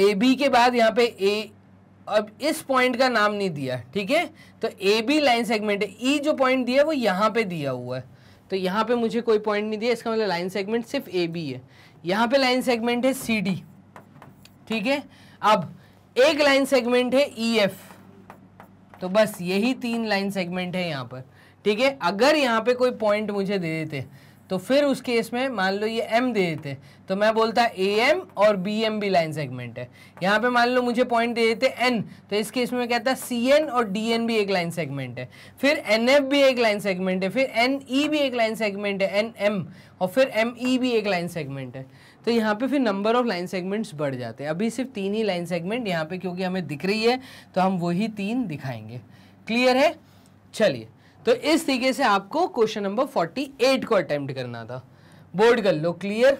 A: ए बी के बाद यहां पे ए अब इस पॉइंट का नाम नहीं दिया ठीक है तो ए बी लाइन सेगमेंट है ई e जो पॉइंट दिया है वो यहां पे दिया हुआ है तो यहां पे मुझे कोई पॉइंट नहीं दिया इसका मतलब लाइन सेगमेंट सिर्फ ए बी है यहां पे लाइन सेगमेंट है सी डी ठीक है अब एक लाइन सेगमेंट है ई e, एफ तो बस यही तीन लाइन सेगमेंट है यहां पर ठीक है अगर यहाँ पे कोई पॉइंट मुझे दे देते तो फिर उस केस में मान लो ये एम दे देते तो मैं बोलता ए एम और बी एम भी लाइन सेगमेंट है यहाँ पे मान लो मुझे पॉइंट दे देते एन तो इस केस में कहता सी एन और डी एन भी एक लाइन सेगमेंट है फिर एन एफ भी एक लाइन सेगमेंट है फिर एन ई भी एक लाइन सेगमेंट है एन एम और फिर एम ई भी एक लाइन सेगमेंट है तो यहाँ पे फिर नंबर ऑफ लाइन सेगमेंट्स बढ़ जाते हैं अभी सिर्फ तीन ही लाइन सेगमेंट यहाँ पे क्योंकि हमें दिख रही है तो हम वही तीन दिखाएंगे क्लियर है चलिए तो इस तरीके से आपको क्वेश्चन नंबर 48 को अटेम्प्ट करना था बोर्ड कर लो क्लियर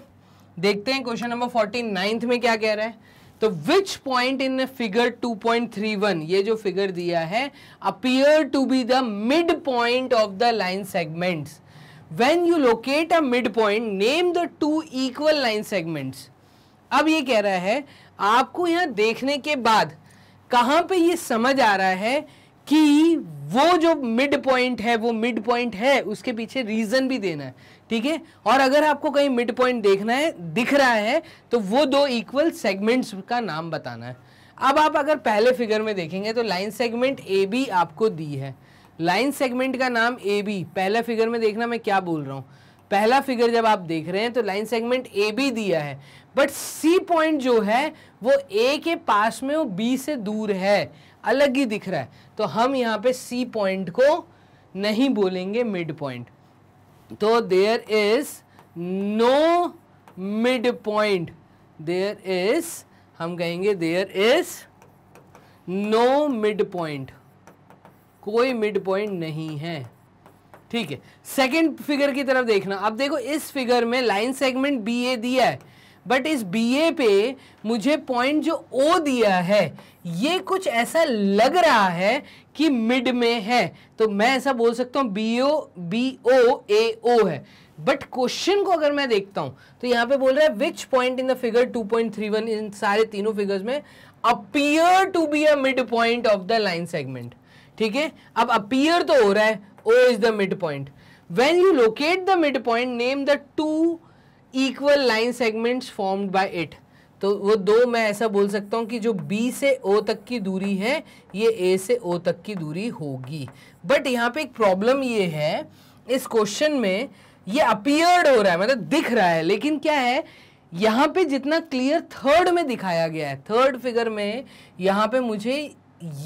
A: देखते हैं क्वेश्चन नंबर फोर्टी नाइन्थ में क्या कह रहा है तो विच पॉइंट इन फिगर 2.31 ये जो फिगर दिया है appear to be the mid point of the line segments when you locate a mid point name the two equal line segments अब ये कह रहा है आपको यहां देखने के बाद कहां पे ये समझ आ रहा है कि वो जो मिड पॉइंट है वो मिड पॉइंट है उसके पीछे रीजन भी देना है ठीक है और अगर आपको कहीं मिड पॉइंट देखना है दिख रहा है तो वो दो इक्वल सेगमेंट्स का नाम बताना है अब आप अगर पहले फिगर में देखेंगे तो लाइन सेगमेंट ए बी आपको दी है लाइन सेगमेंट का नाम ए बी पहला फिगर में देखना मैं क्या बोल रहा हूँ पहला फिगर जब आप देख रहे हैं तो लाइन सेगमेंट ए बी दिया है बट सी पॉइंट जो है वो ए के पास में वो बी से दूर है अलग ही दिख रहा है तो हम यहाँ पे सी पॉइंट को नहीं बोलेंगे मिड पॉइंट तो there is no mid point there is हम कहेंगे there is no mid point कोई मिड पॉइंट नहीं है ठीक है सेकंड फिगर की तरफ देखना अब देखो इस फिगर में लाइन सेगमेंट बी ए दिया है बट इस बी ए पे मुझे पॉइंट जो ओ दिया है ये कुछ ऐसा लग रहा है कि मिड में है तो मैं ऐसा बोल सकता हूँ बी ओ बी ओ ए ओ है बट क्वेश्चन को अगर मैं देखता हूँ तो यहाँ पे बोल रहा है which point in the figure 2.31 इन सारे तीनों फिगर्स में appear to be a mid point of the line segment ठीक है अब अपीयर तो हो रहा है O is the mid point when you locate the mid point name the two equal line segments formed by it तो वो दो मैं ऐसा बोल सकता हूँ कि जो B से O तक की दूरी है ये A से O तक की दूरी होगी बट यहाँ पे एक प्रॉब्लम ये है इस क्वेश्चन में ये अपियर्ड हो रहा है मतलब दिख रहा है लेकिन क्या है यहाँ पे जितना क्लियर थर्ड में दिखाया गया है थर्ड फिगर में यहाँ पे मुझे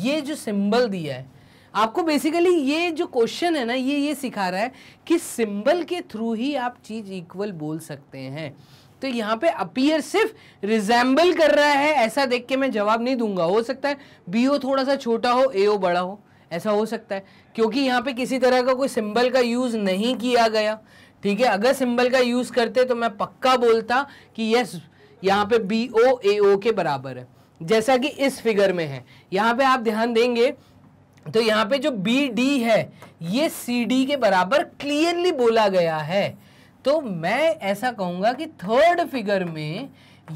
A: ये जो सिंबल दिया है आपको बेसिकली ये जो क्वेश्चन है ना ये ये सिखा रहा है कि सिंबल के थ्रू ही आप चीज़ इक्वल बोल सकते हैं तो यहाँ पे अपीयर सिर्फ रिजेंबल कर रहा है ऐसा देख के मैं जवाब नहीं दूंगा हो सकता है बी ओ थोड़ा सा छोटा हो ए ओ बड़ा हो ऐसा हो सकता है क्योंकि यहाँ पे किसी तरह का कोई सिंबल का यूज़ नहीं किया गया ठीक है अगर सिंबल का यूज़ करते तो मैं पक्का बोलता कि यस यहाँ पे बी ओ ए ओ के बराबर है जैसा कि इस फिगर में है यहाँ पे आप ध्यान देंगे तो यहाँ पे जो बी डी है ये सी डी के बराबर क्लियरली बोला गया है तो मैं ऐसा कहूँगा कि थर्ड फिगर में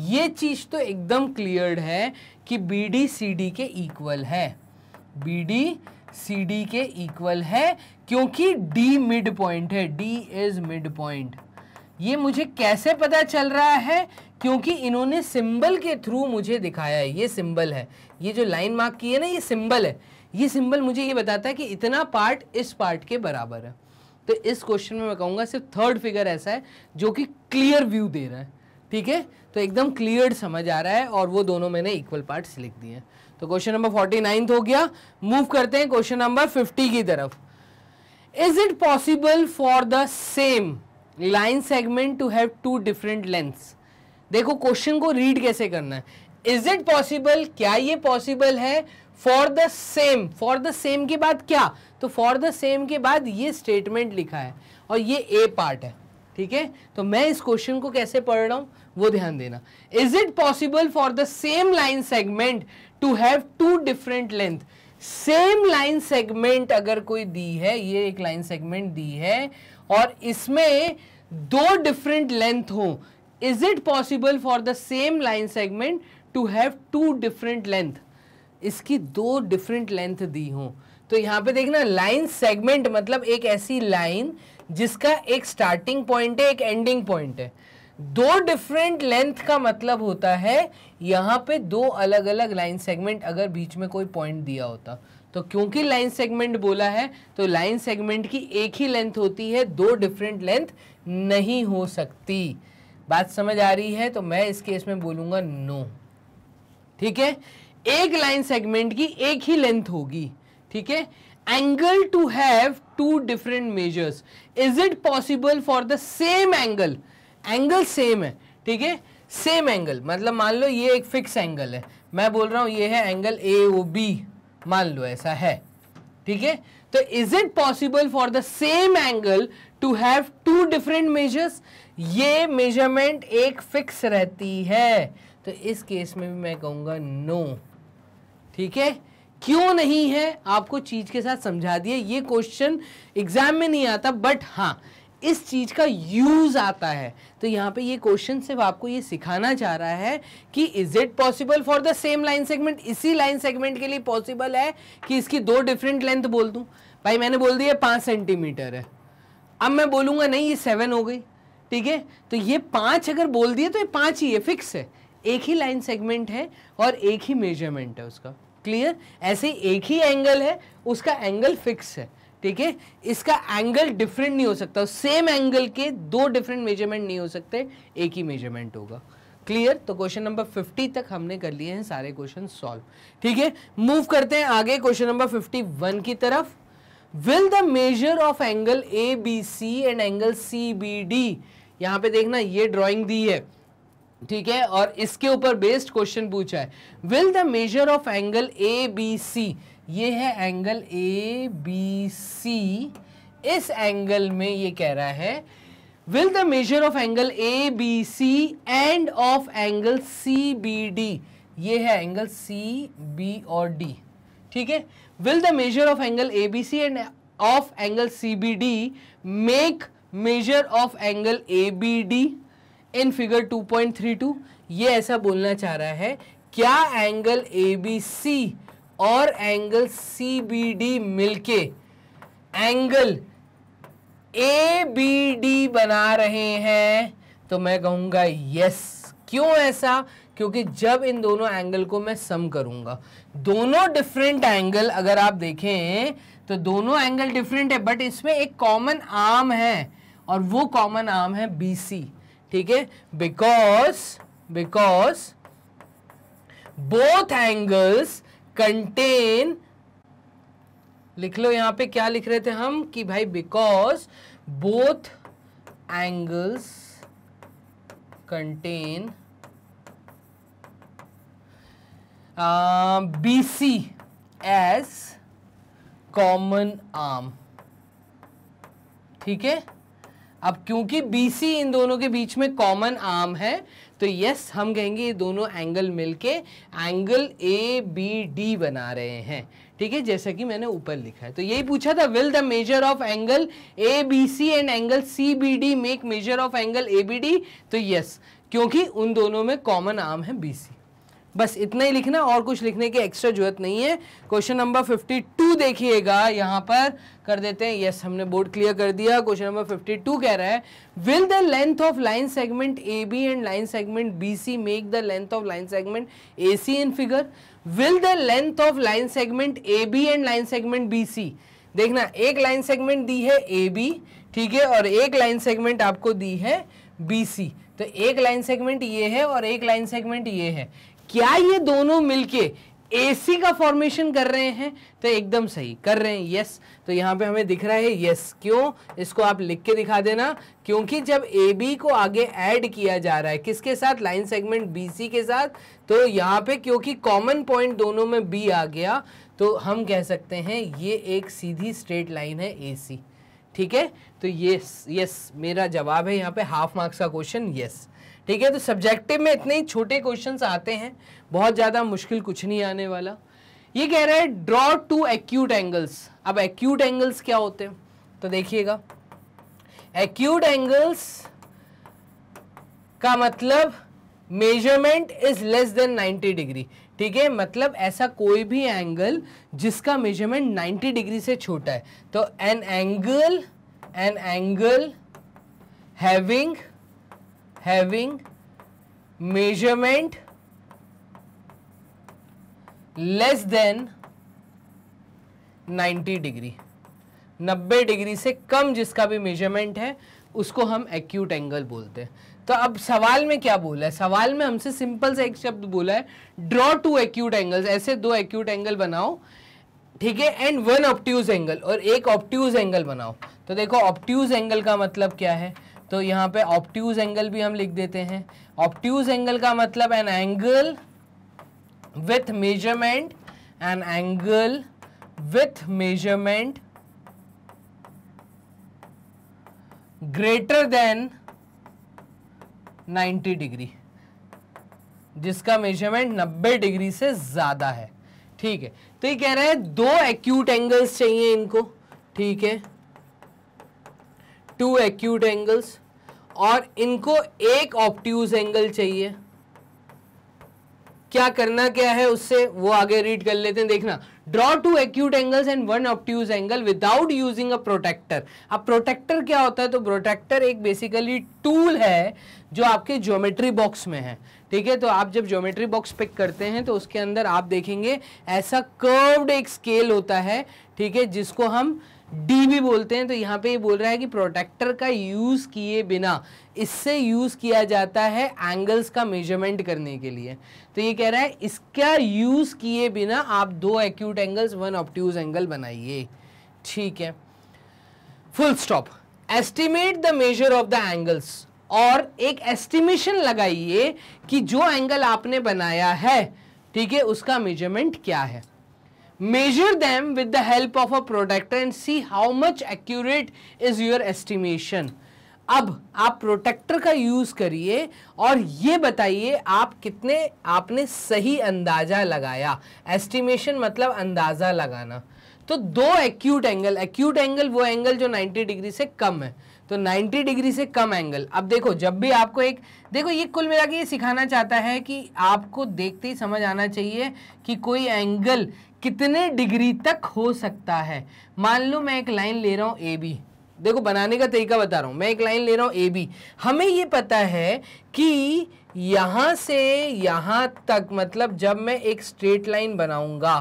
A: ये चीज़ तो एकदम क्लियर है कि बी डी सी डी के इक्वल है बी डी सी डी के इक्वल है क्योंकि डी मिड पॉइंट है डी इज मिड पॉइंट ये मुझे कैसे पता चल रहा है क्योंकि इन्होंने सिंबल के थ्रू मुझे दिखाया है ये सिंबल है ये जो लाइन मार्क की है ना ये सिंबल है ये सिंबल मुझे ये बताता है कि इतना पार्ट इस पार्ट के बराबर है तो इस क्वेश्चन में मैं कहूँगा सिर्फ थर्ड फिगर ऐसा है जो कि क्लियर व्यू दे रहा है ठीक है तो एकदम क्लियर समझ आ रहा है और वो दोनों मैंने इक्वल पार्ट्स लिख दिए हैं तो क्वेश्चन नंबर फोर्टी नाइन्थ हो गया मूव करते हैं क्वेश्चन नंबर फिफ्टी की तरफ is it possible for the same line segment to have two different lengths देखो क्वेश्चन को रीड कैसे करना है इज इट पॉसिबल क्या ये पॉसिबल है for the same for the same के बाद क्या तो फॉर द सेम के बाद ये स्टेटमेंट लिखा है और ये ए पार्ट है ठीक है तो मैं इस क्वेश्चन को कैसे पढ़ रहा हूं वो ध्यान देना is it possible for the same line segment to have two different length same line segment अगर कोई दी है ये एक लाइन सेगमेंट दी है और इसमें दो डिफरेंट लेंथ हो is it possible for the same line segment to have two different length इसकी दो डिफरेंट लेंथ दी हों तो यहाँ पे देखना लाइन सेगमेंट मतलब एक ऐसी लाइन जिसका एक स्टार्टिंग पॉइंट है एक एंडिंग पॉइंट है दो डिफरेंट लेंथ का मतलब होता है यहाँ पे दो अलग अलग लाइन सेगमेंट अगर बीच में कोई पॉइंट दिया होता तो क्योंकि लाइन सेगमेंट बोला है तो लाइन सेगमेंट की एक ही लेंथ होती है दो डिफरेंट लेंथ नहीं हो सकती बात समझ आ रही है तो मैं इस केस में बोलूंगा नो ठीक है एक लाइन सेगमेंट की एक ही लेंथ होगी ठीक है angle to have two different measures is it possible for the same angle angle same है ठीक है सेम एंगल मतलब मान लो ये एक फिक्स एंगल है मैं बोल रहा हूं ये है एंगल ए ओ बी मान लो ऐसा है ठीक है तो is it possible for the same angle to have two different measures ये मेजरमेंट एक फिक्स रहती है तो इस केस में भी मैं कहूंगा नो no. ठीक है क्यों नहीं है आपको चीज के साथ समझा दिया ये क्वेश्चन एग्जाम में नहीं आता बट हाँ इस चीज़ का यूज़ आता है तो यहाँ पे ये क्वेश्चन सिर्फ आपको ये सिखाना चाह रहा है कि is it possible for the same line segment इसी लाइन सेगमेंट के लिए पॉसिबल है कि इसकी दो डिफरेंट लेंथ बोल दूँ भाई मैंने बोल दिया पाँच सेंटीमीटर है अब मैं बोलूँगा नहीं ये सेवन हो गई ठीक है तो ये पाँच अगर बोल दिए तो ये पाँच ही है फिक्स है एक ही लाइन सेगमेंट है और एक ही मेजरमेंट है उसका क्लियर ऐसे एक ही एंगल है उसका एंगल फिक्स है ठीक है इसका एंगल डिफरेंट नहीं हो सकता सेम एंगल के दो डिफरेंट मेजरमेंट नहीं हो सकते एक ही मेजरमेंट होगा क्लियर तो क्वेश्चन नंबर 50 तक हमने कर लिए हैं सारे क्वेश्चन सॉल्व ठीक है मूव करते हैं आगे क्वेश्चन नंबर 51 की तरफ will the measure of angle A B C and angle C B D यहां पे देखना ये ड्राइंग दी है ठीक है और इसके ऊपर बेस्ड क्वेश्चन पूछा है will the measure of angle A B C ये है एंगल ए बी सी इस एंगल में ये कह रहा है will the measure of angle A B C and of angle C B D ये है एंगल सी बी और डी ठीक है will the measure of angle A B C and of angle C B D make measure of angle A B D in figure 2.32 ये ऐसा बोलना चाह रहा है क्या एंगल ए बी सी और एंगल सी बी डी मिलके angle A B D बना रहे हैं तो मैं कहूंगा यस क्यों ऐसा क्योंकि जब इन दोनों एंगल को मैं सम करूंगा दोनों डिफरेंट एंगल अगर आप देखें तो दोनों एंगल डिफरेंट है बट इसमें एक कॉमन आर्म है और वो कॉमन आर्म है बी सी ठीक है because because both angles contain लिख लो यहां पे क्या लिख रहे थे हम कि भाई because both angles contain B C as common arm ठीक है अब क्योंकि BC इन दोनों के बीच में कॉमन आर्म है तो यस हम कहेंगे ये दोनों एंगल मिलके एंगल ए बी डी बना रहे हैं ठीक है जैसा कि मैंने ऊपर लिखा है तो यही पूछा था will the measure of angle A B C and angle C B D make measure of angle A B D तो यस क्योंकि उन दोनों में कॉमन आर्म है बी सी बस इतना ही लिखना और कुछ लिखने की एक्स्ट्रा जरूरत नहीं है क्वेश्चन नंबर 52 देखिएगा यहाँ पर कर देते हैं यस हमने बोर्ड क्लियर कर दिया क्वेश्चन नंबर 52 कह रहा है will the length of line segment A B and line segment B C make the length of line segment A C in figure will the length of line segment A B and line segment B C देखना एक line segment दी है A B ठीक है और एक line segment आपको दी है B सी तो एक लाइन सेगमेंट ये है और एक लाइन सेगमेंट ये है क्या ये दोनों मिलके एसी का फॉर्मेशन कर रहे हैं तो एकदम सही कर रहे हैं यस तो यहाँ पे हमें दिख रहा है यस क्यों इसको आप लिख के दिखा देना क्योंकि जब ए बी को आगे ऐड किया जा रहा है किसके साथ लाइन सेगमेंट बी सी के साथ तो यहाँ पे क्योंकि कॉमन पॉइंट दोनों में बी आ गया तो हम कह सकते हैं ये एक सीधी स्ट्रेट लाइन है ए सी ठीक है तो ये यस मेरा जवाब है यहाँ पे हाफ मार्क्स का क्वेश्चन यस ठीक है तो सब्जेक्टिव में इतने ही छोटे क्वेश्चन आते हैं बहुत ज़्यादा मुश्किल कुछ नहीं आने वाला ये कह रहा है ड्रॉ टू एक्यूट एंगल्स अब एक्यूट एंगल्स क्या होते हैं तो देखिएगा एक्यूट एंगल्स का मतलब measurement is less than 90 degree ठीक है मतलब ऐसा कोई भी एंगल जिसका मेजरमेंट 90 डिग्री से छोटा है तो an angle an angle having having measurement less than 90 degree 90 degree से कम जिसका भी मेजरमेंट है उसको हम एक्यूट एंगल बोलते हैं तो अब सवाल में क्या बोला है सवाल में हमसे सिंपल सा एक शब्द बोला है ड्रॉ टू एक्यूट एंगल्स ऐसे दो एक्यूट एंगल बनाओ ठीक है एंड वन ऑप्ट्यूज एंगल और एक ऑप्ट्यूज एंगल बनाओ तो देखो ऑप्ट्यूज एंगल का मतलब क्या है तो यहाँ पे ऑप्ट्यूज एंगल भी हम लिख देते हैं ऑप्ट्यूज एंगल का मतलब an angle with measurement an angle with measurement greater than 90 degree जिसका मेजरमेंट 90 डिग्री से ज़्यादा है ठीक है तो ये कह रहे हैं दो एक्यूट एंगल्स चाहिए इनको ठीक है टू एक्यूट एंगल्स और इनको एक ऑप्टिज एंगल चाहिए क्या करना क्या है उससे वो आगे रीड कर लेते हैं देखना draw two acute angles and one obtuse angle without using a protractor अब प्रोटेक्टर क्या होता है तो प्रोटेक्टर एक बेसिकली टूल है जो आपके ज्योमेट्री बॉक्स में है ठीक है तो आप जब ज्योमेट्री बॉक्स पिक करते हैं तो उसके अंदर आप देखेंगे ऐसा कर्व्ड एक स्केल होता है ठीक है जिसको हम डी भी बोलते हैं तो यहाँ पे ये बोल रहा है कि प्रोटेक्टर का यूज़ किए बिना इससे यूज़ किया जाता है एंगल्स का मेजरमेंट करने के लिए तो ये कह रहा है इसका यूज़ किए बिना आप दो acute angles one obtuse angle बनाइए ठीक है full stop estimate the measure of the angles और एक एस्टिमेशन लगाइए कि जो एंगल आपने बनाया है ठीक है उसका मेजरमेंट क्या है measure them with the help of a protractor and see how much accurate is your estimation अब आप प्रोटेक्टर का यूज़ करिए और ये बताइए आप कितने आपने सही अंदाज़ा लगाया एस्टिमेशन मतलब अंदाज़ा लगाना तो दो एक्यूट एंगल एक्यूट एंगल वो एंगल जो 90 डिग्री से कम है तो 90 डिग्री से कम एंगल अब देखो जब भी आपको एक देखो ये कुल मिला के ये सिखाना चाहता है कि आपको देखते ही समझ आना चाहिए कि कोई एंगल कितने डिग्री तक हो सकता है मान लो मैं एक लाइन ले रहा हूँ ए बी देखो बनाने का तरीका बता रहा हूँ मैं एक लाइन ले रहा हूँ ए बी हमें ये पता है कि यहाँ से यहाँ तक मतलब जब मैं एक स्ट्रेट लाइन बनाऊँगा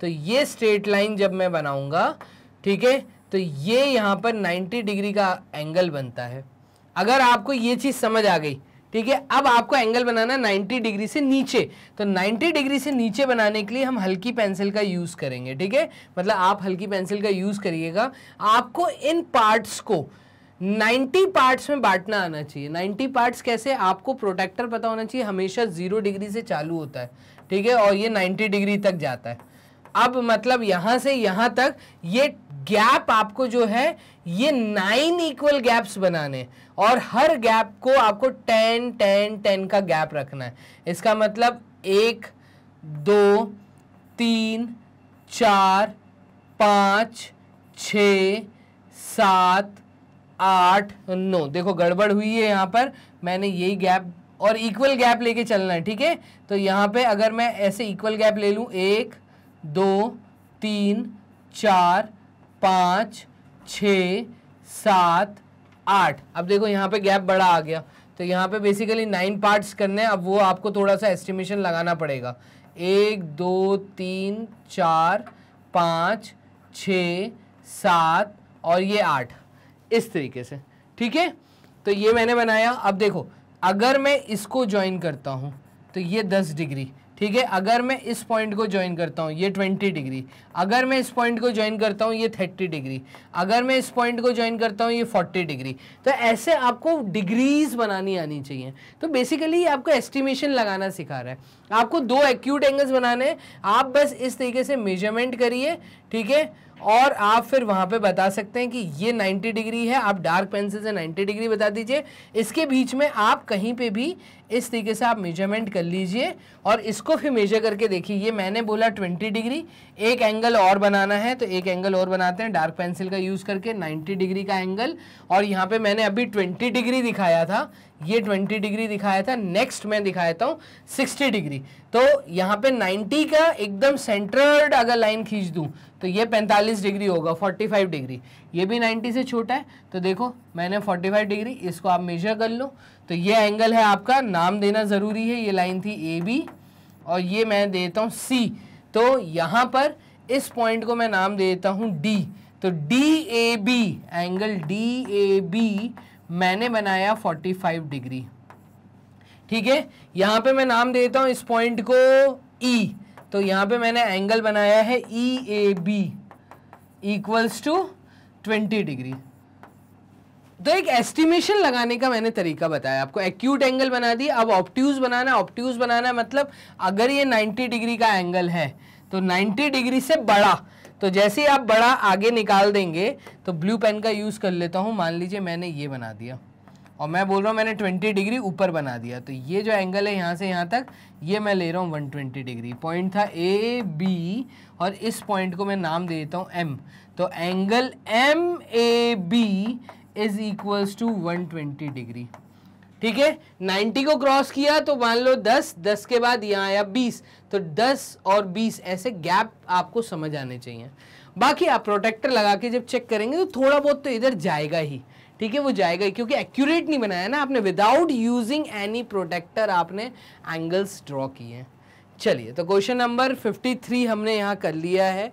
A: तो ये स्ट्रेट लाइन जब मैं बनाऊँगा ठीक है तो ये यहाँ पर 90 डिग्री का एंगल बनता है अगर आपको ये चीज़ समझ आ गई ठीक है अब आपको एंगल बनाना 90 डिग्री से नीचे तो 90 डिग्री से नीचे बनाने के लिए हम हल्की पेंसिल का यूज़ करेंगे ठीक है मतलब आप हल्की पेंसिल का यूज़ करिएगा आपको इन पार्ट्स को 90 पार्ट्स में बांटना आना चाहिए 90 पार्ट्स कैसे आपको प्रोटेक्टर पता होना चाहिए हमेशा जीरो डिग्री से चालू होता है ठीक है और ये नाइन्टी डिग्री तक जाता है अब मतलब यहाँ से यहाँ तक ये गैप आपको जो है ये नाइन इक्वल गैप्स बनाने और हर गैप को आपको टेन टेन टेन का गैप रखना है इसका मतलब एक दो तीन चार पाँच छ सात आठ नौ देखो गड़बड़ हुई है यहाँ पर मैंने यही गैप और इक्वल गैप लेके चलना है ठीक है तो यहाँ पे अगर मैं ऐसे इक्वल गैप ले लूँ एक दो तीन चार पाँच छ सात आठ अब देखो यहाँ पे गैप बड़ा आ गया तो यहाँ पे बेसिकली नाइन पार्ट्स करने हैं अब वो आपको थोड़ा सा एस्टिमेशन लगाना पड़ेगा एक दो तीन चार पाँच छ सात और ये आठ इस तरीके से ठीक है तो ये मैंने बनाया अब देखो अगर मैं इसको ज्वाइन करता हूँ तो ये दस डिग्री ठीक है अगर मैं इस पॉइंट को ज्वाइन करता हूँ ये ट्वेंटी डिग्री अगर मैं इस पॉइंट को ज्वाइन करता हूँ ये थर्टी डिग्री अगर मैं इस पॉइंट को ज्वाइन करता हूँ ये फोर्टी डिग्री तो ऐसे आपको डिग्रीज बनानी आनी चाहिए तो बेसिकली आपको एस्टिमेशन लगाना सिखा रहा है आपको दो एक्यूट एंगल्स बनाने हैं आप बस इस तरीके से मेजरमेंट करिए ठीक है और आप फिर वहाँ पे बता सकते हैं कि ये 90 डिग्री है आप डार्क पेंसिल से 90 डिग्री बता दीजिए इसके बीच में आप कहीं पे भी इस तरीके से आप मेजरमेंट कर लीजिए और इसको फिर मेजर करके देखिए ये मैंने बोला 20 डिग्री एक एंगल और बनाना है तो एक एंगल और बनाते हैं डार्क पेंसिल का यूज़ करके 90 डिग्री का एंगल और यहाँ पे मैंने अभी 20 डिग्री दिखाया था ये 20 डिग्री दिखाया था नेक्स्ट मैं दिखायाता हूँ 60 डिग्री तो यहाँ पे 90 का एकदम सेंटर्ड अगर लाइन खींच दूँ तो ये 45 डिग्री होगा 45 डिग्री ये भी 90 से छोटा है तो देखो मैंने 45 डिग्री इसको आप मेजर कर लो तो ये एंगल है आपका नाम देना ज़रूरी है ये लाइन थी ए बी और ये मैं देता हूँ सी तो यहाँ पर इस पॉइंट को मैं नाम देता हूँ डी तो D A B angle D A B मैंने बनाया 45 डिग्री ठीक है यहाँ पे मैं नाम देता हूँ इस पॉइंट को ई e. तो यहाँ पे मैंने एंगल बनाया है E A B equals to twenty degree तो एक एस्टिमेशन लगाने का मैंने तरीका बताया आपको एक्यूट एंगल बना दी अब ऑप्ट्यूज बनाना ऑप्ट्यूज बनाना मतलब अगर ये 90 डिग्री का एंगल है तो 90 डिग्री से बड़ा तो जैसे ही आप बड़ा आगे निकाल देंगे तो ब्लू पेन का यूज़ कर लेता हूँ मान लीजिए मैंने ये बना दिया और मैं बोल रहा हूँ मैंने ट्वेंटी डिग्री ऊपर बना दिया तो ये जो एंगल है यहाँ से यहाँ तक ये मैं ले रहा हूँ वन ट्वेंटी डिग्री पॉइंट था ए बी और इस पॉइंट को मैं नाम दे देता हूँ एम तो angle M A B is equals to one twenty degree ठीक है 90 को क्रॉस किया तो मान लो 10 10 के बाद यहाँ आया 20 तो 10 और 20 ऐसे गैप आपको समझ आने चाहिए बाकी आप प्रोटेक्टर लगा के जब चेक करेंगे तो थोड़ा बहुत तो इधर जाएगा ही ठीक है वो जाएगा क्योंकि एक्यूरेट नहीं बनाया ना आपने विदाउट यूजिंग एनी प्रोटेक्टर आपने एंगल्स ड्रॉ किए हैं चलिए तो क्वेश्चन नंबर 53 हमने यहाँ कर लिया है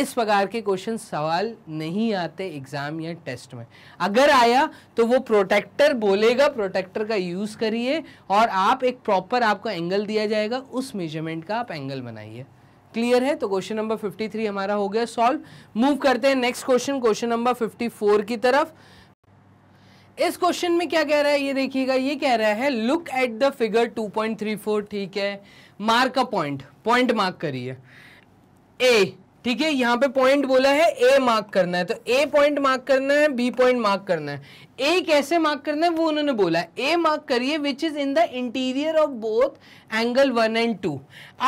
A: इस प्रकार के क्वेश्चन सवाल नहीं आते एग्ज़ाम या टेस्ट में अगर आया तो वो प्रोटेक्टर बोलेगा प्रोटेक्टर का यूज़ करिए और आप एक प्रॉपर आपको एंगल दिया जाएगा उस मेजरमेंट का आप एंगल बनाइए क्लियर है तो क्वेश्चन नंबर 53 हमारा हो गया सॉल्व मूव करते हैं नेक्स्ट क्वेश्चन क्वेश्चन नंबर 54 की तरफ इस क्वेश्चन में क्या कह रहा है ये देखिएगा ये कह रहा है लुक एट द फिगर 2.34 ठीक है mark a point point mark करिए ए ठीक है यहां पे पॉइंट बोला है ए मार्क करना है तो ए पॉइंट मार्क करना है बी पॉइंट मार्क करना है ए कैसे मार्क करना है वो उन्होंने बोला है ए मार्क करिए which is in the interior of both angle one and two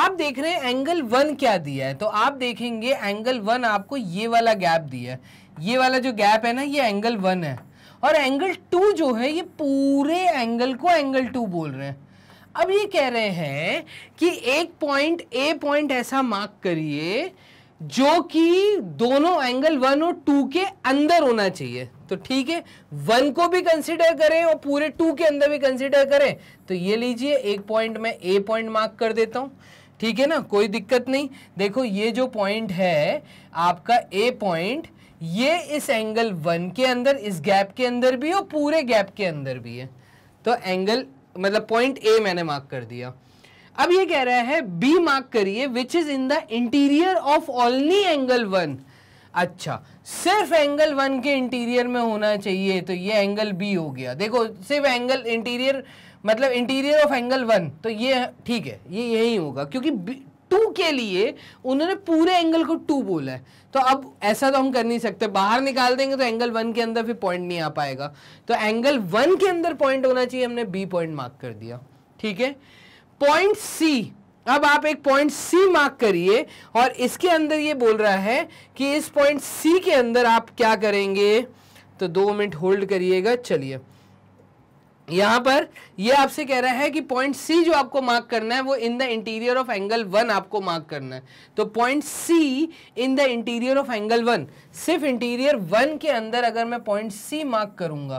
A: आप देख रहे हैं एंगल वन क्या दिया है तो आप देखेंगे एंगल वन आपको ये वाला गैप दिया है ये वाला जो गैप है ना ये एंगल वन है और एंगल टू जो है ये पूरे एंगल को एंगल टू बोल रहे हैं अब ये कह रहे हैं कि एक पॉइंट ए पॉइंट ऐसा मार्क करिए जो कि दोनों एंगल वन और टू के अंदर होना चाहिए तो ठीक है वन को भी कंसिडर करें और पूरे टू के अंदर भी कंसिडर करें तो ये लीजिए एक पॉइंट मैं ए पॉइंट मार्क कर देता हूँ ठीक है ना कोई दिक्कत नहीं देखो ये जो पॉइंट है आपका ए पॉइंट ये इस एंगल वन के अंदर इस गैप के अंदर भी और पूरे गैप के अंदर भी है तो एंगल मतलब पॉइंट ए मैंने मार्क कर दिया अब ये कह रहा है बी मार्क करिए which is in the interior of ऑलनी एंगल वन अच्छा सिर्फ एंगल वन के इंटीरियर में होना चाहिए तो ये एंगल बी हो गया देखो सिर्फ एंगल इंटीरियर मतलब इंटीरियर ऑफ एंगल वन तो ये ठीक है ये यही होगा क्योंकि टू के लिए उन्होंने पूरे एंगल को टू बोला है तो अब ऐसा तो हम कर नहीं सकते बाहर निकाल देंगे तो एंगल वन के अंदर फिर पॉइंट नहीं आ पाएगा तो एंगल वन के अंदर पॉइंट होना चाहिए हमने बी पॉइंट मार्क कर दिया ठीक है पॉइंट सी अब आप एक पॉइंट सी मार्क करिए और इसके अंदर ये बोल रहा है कि इस पॉइंट सी के अंदर आप क्या करेंगे तो दो मिनट होल्ड करिएगा चलिए यहां पर ये आपसे कह रहा है कि पॉइंट सी जो आपको मार्क करना है वो in the interior of angle one आपको मार्क करना है तो point C in the interior of angle one सिर्फ इंटीरियर वन के अंदर अगर मैं पॉइंट सी मार्क करूंगा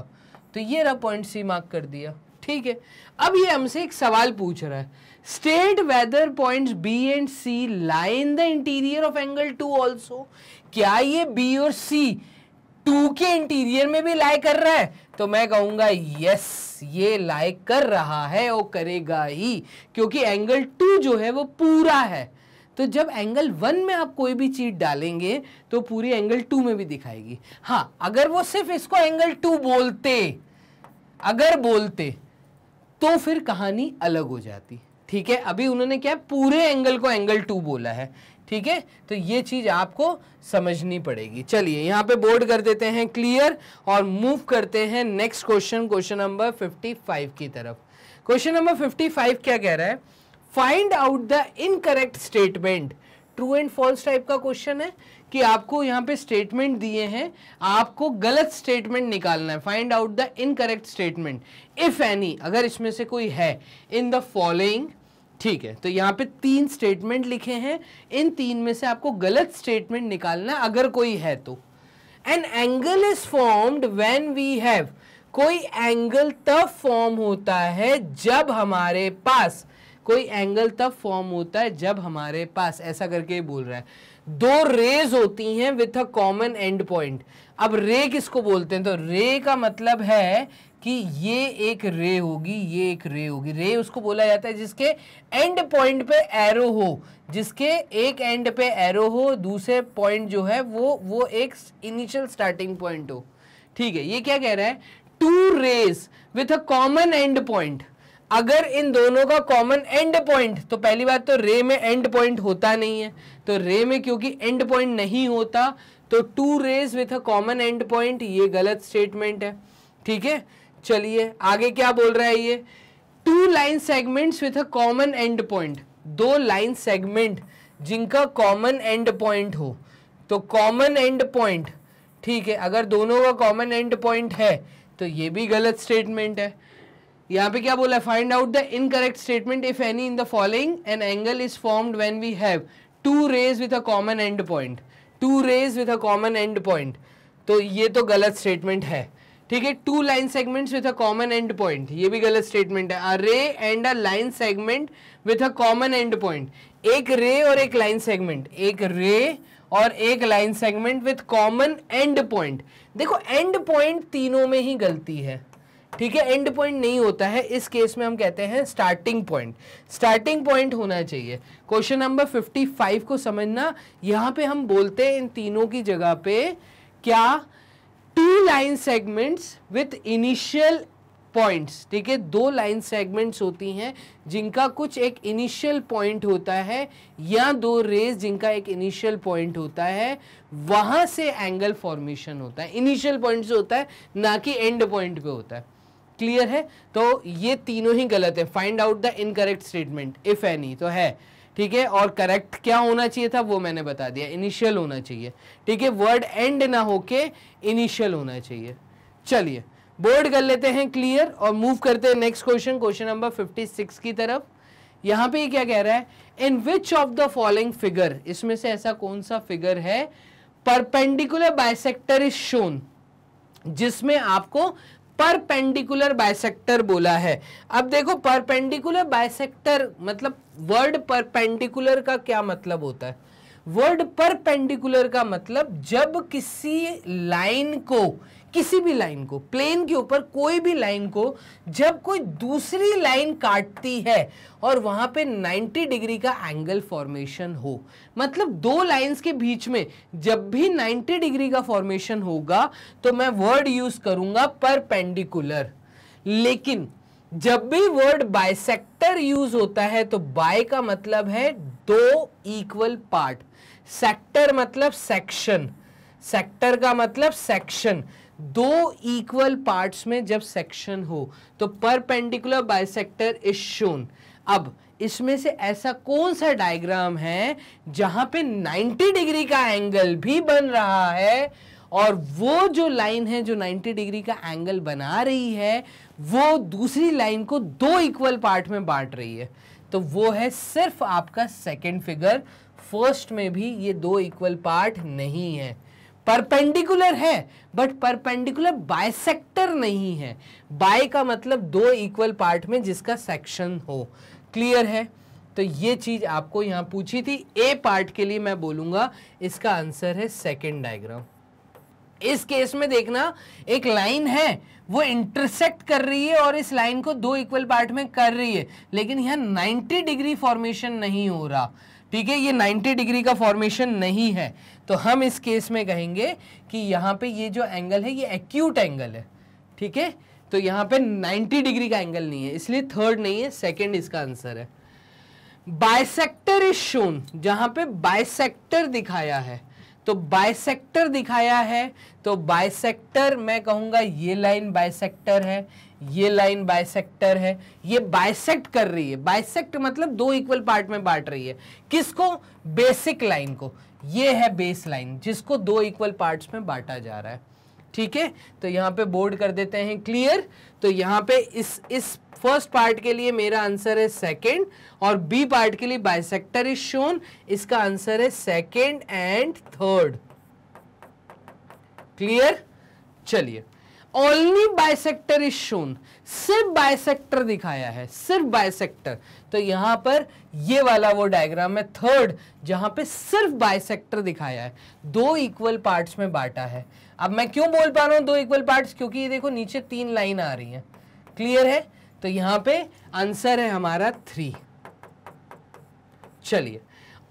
A: तो ये रहा पॉइंट सी मार्क कर दिया ठीक है अब ये हमसे एक सवाल पूछ रहा है state whether point B and C lie in the interior of angle two also क्या ये बी और सी टू के इंटीरियर में भी लाई कर रहा है तो मैं कहूंगा यस ये लाइक कर रहा है वो करेगा ही क्योंकि एंगल टू जो है वो पूरा है तो जब एंगल वन में आप कोई भी चीज डालेंगे तो पूरी एंगल टू में भी दिखाएगी हाँ अगर वो सिर्फ इसको एंगल टू बोलते अगर बोलते तो फिर कहानी अलग हो जाती ठीक है अभी उन्होंने क्या पूरे एंगल को एंगल टू बोला है ठीक है तो ये चीज़ आपको समझनी पड़ेगी चलिए यहाँ पे बोर्ड कर देते हैं क्लियर और मूव करते हैं नेक्स्ट क्वेश्चन क्वेश्चन नंबर 55 की तरफ क्वेश्चन नंबर 55 क्या कह रहा है find out the incorrect statement true and false type का क्वेश्चन है कि आपको यहाँ पे स्टेटमेंट दिए हैं आपको गलत स्टेटमेंट निकालना है find out the incorrect statement if any अगर इसमें से कोई है इन द फॉलोइंग ठीक है तो यहाँ पे तीन स्टेटमेंट लिखे हैं इन तीन में से आपको गलत स्टेटमेंट निकालना अगर कोई है तो an angle is formed when we have कोई एंगल तब फॉर्म होता है जब हमारे पास कोई एंगल तब फॉर्म होता है जब हमारे पास ऐसा करके बोल रहा है दो रेज होती हैं with a common end point अब रे किसको बोलते हैं तो रे का मतलब है कि ये एक रे होगी ये एक रे होगी रे उसको बोला जाता है जिसके एंड पॉइंट पे एरो हो जिसके एक एंड पे एरो हो दूसरे पॉइंट जो है वो वो एक इनिशियल स्टार्टिंग पॉइंट हो ठीक है ये क्या कह रहा है two rays with a common end point अगर इन दोनों का कॉमन एंड पॉइंट तो पहली बात तो रे में एंड पॉइंट होता नहीं है तो रे में क्योंकि एंड पॉइंट नहीं होता तो two rays with a common end point ये गलत स्टेटमेंट है ठीक है चलिए आगे क्या बोल रहा है ये two line segments with a common end point दो लाइन सेगमेंट जिनका कॉमन एंड पॉइंट हो तो कॉमन एंड पॉइंट ठीक है अगर दोनों का कॉमन एंड पॉइंट है तो ये भी गलत स्टेटमेंट है यहाँ पे क्या बोला है find out the incorrect statement if any in the following an angle is formed when we have two rays with a common end point two rays with a common end point तो ये तो गलत statement है ठीक है two line segments with a common end point ये भी गलत स्टेटमेंट है a ray and a line segment with a common end point एक रे और एक लाइन सेगमेंट एक रे और एक line segment with common end point देखो एंड पॉइंट तीनों में ही गलती है ठीक है एंड पॉइंट नहीं होता है इस केस में हम कहते हैं स्टार्टिंग पॉइंट स्टार्टिंग पॉइंट होना चाहिए क्वेश्चन नंबर 55 को समझना यहाँ पे हम बोलते हैं इन तीनों की जगह पे क्या two line segments with initial points ठीक है दो लाइन सेगमेंट्स होती हैं जिनका कुछ एक इनिशियल पॉइंट होता है या दो रेज जिनका एक इनिशियल पॉइंट होता है वहां से एंगल फॉर्मेशन होता है इनिशियल पॉइंट से होता है ना कि एंड पॉइंट पे होता है क्लियर है तो ये तीनों ही गलत है find out the incorrect statement if any तो है ठीक है और करेक्ट क्या होना चाहिए था वो मैंने बता दिया इनिशियल होना चाहिए ठीक है वर्ड एंड ना होके इनिशियल होना चाहिए चलिए बोर्ड कर लेते हैं क्लियर और मूव करते हैं नेक्स्ट क्वेश्चन क्वेश्चन नंबर 56 की तरफ यहां पे क्या कह रहा है in which of the following figure इसमें से ऐसा कौन सा फिगर है परपेंडिकुलर बाइसेक्टर इज शोन जिसमें आपको परपेंडिकुलर बायसेक्टर बोला है अब देखो परपेंडिकुलर बायसेक्टर मतलब वर्ड परपेंडिकुलर का क्या मतलब होता है वर्ड परपेंडिकुलर का मतलब जब किसी लाइन को किसी भी लाइन को प्लेन के ऊपर कोई भी लाइन को जब कोई दूसरी लाइन काटती है और वहां पे 90 डिग्री का एंगल फॉर्मेशन हो मतलब दो लाइंस के बीच में जब भी 90 डिग्री का फॉर्मेशन होगा तो मैं वर्ड यूज़ पर परपेंडिकुलर लेकिन जब भी वर्ड बायसेक्टर यूज होता है तो बाय का मतलब है दो इक्वल पार्ट सेक्टर मतलब सेक्शन सेक्टर का मतलब सेक्शन दो इक्वल पार्ट्स में जब सेक्शन हो तो परपेंडिकुलर बाइसेक्टर इज शोन अब इसमें से ऐसा कौन सा डायग्राम है जहां पे 90 डिग्री का एंगल भी बन रहा है और वो जो लाइन है जो 90 डिग्री का एंगल बना रही है वो दूसरी लाइन को दो इक्वल पार्ट में बांट रही है तो वो है सिर्फ आपका सेकेंड फिगर फर्स्ट में भी ये दो इक्वल पार्ट नहीं है परपेंडिकुलर है बट परपेंडिकुलर बायसेक्टर नहीं है बाय का मतलब दो इक्वल पार्ट में जिसका सेक्शन हो क्लियर है तो ये चीज़ आपको यहां पूछी थी ए पार्ट के लिए मैं बोलूंगा इसका आंसर है सेकेंड डायग्राम इस केस में देखना एक लाइन है वो इंटरसेक्ट कर रही है और इस लाइन को दो इक्वल पार्ट में कर रही है लेकिन यहां 90 डिग्री फॉर्मेशन नहीं हो रहा ठीक है ये 90 डिग्री का फॉर्मेशन नहीं है तो हम इस केस में कहेंगे कि यहाँ पे ये जो एंगल है ये एक्यूट एंगल है ठीक है तो यहाँ पे 90 डिग्री का एंगल नहीं है इसलिए थर्ड नहीं है सेकेंड इसका आंसर है बायसेक्टर इज शोन जहाँ पे बायसेक्टर दिखाया है तो बायसेक्टर दिखाया है तो बायसेक्टर मैं कहूँगा ये लाइन बायसेक्टर है ये लाइन बाइसेक्टर है ये बाइसेक्ट कर रही है बाइसेक्ट मतलब दो इक्वल पार्ट में बांट रही है किसको बेसिक लाइन को ये है बेस लाइन जिसको दो इक्वल पार्ट्स में बांटा जा रहा है ठीक है तो यहाँ पे बोर्ड कर देते हैं क्लियर तो यहाँ पे इस इस फर्स्ट पार्ट के लिए मेरा आंसर है सेकेंड और बी पार्ट के लिए बाइसेक्टर इज शोन इसका आंसर है सेकेंड एंड थर्ड क्लियर चलिए ओनली बायसेक्टर इज शोन सिर्फ बायसेक्टर दिखाया है सिर्फ बायसेक्टर तो यहां पर ये वाला वो डायग्राम है थर्ड जहां पे सिर्फ बायसेक्टर दिखाया है दो इक्वल पार्ट्स में बांटा है अब मैं क्यों बोल पा रहा हूं दो इक्वल पार्ट्स क्योंकि ये देखो नीचे तीन लाइन आ रही है क्लियर है तो यहां पे आंसर है हमारा थ्री चलिए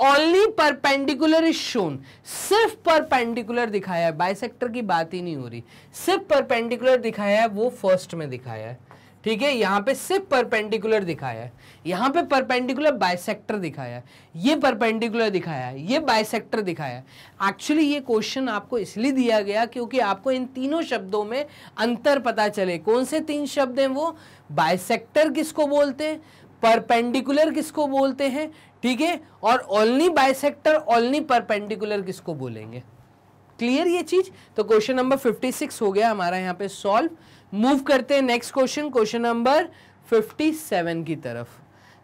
A: ओनली परपेंडिकुलर इज शोन सिर्फ परपेंडिकुलर दिखाया है बाइसेक्टर की बात ही नहीं हो रही सिर्फ परपेंडिकुलर दिखाया है वो फर्स्ट में दिखाया है ठीक है यहाँ पे सिर्फ परपेंडिकुलर दिखाया है यहाँ पे परपेंडिकुलर बाइसेक्टर दिखाया है ये परपेंडिकुलर दिखाया है ये बाइसेक्टर दिखाया है एक्चुअली ये क्वेश्चन आपको इसलिए दिया गया क्योंकि आपको इन तीनों शब्दों में अंतर पता चले कौन से तीन शब्द हैं वो बाइसेक्टर किसको बोलते हैं परपेंडिकुलर किसको बोलते हैं ठीक है और ओनली बाइसेक्टर ओनली परपेंडिकुलर किसको बोलेंगे क्लियर ये चीज तो क्वेश्चन नंबर 56 हो गया हमारा यहाँ पे सॉल्व मूव करते हैं नेक्स्ट क्वेश्चन क्वेश्चन नंबर 57 की तरफ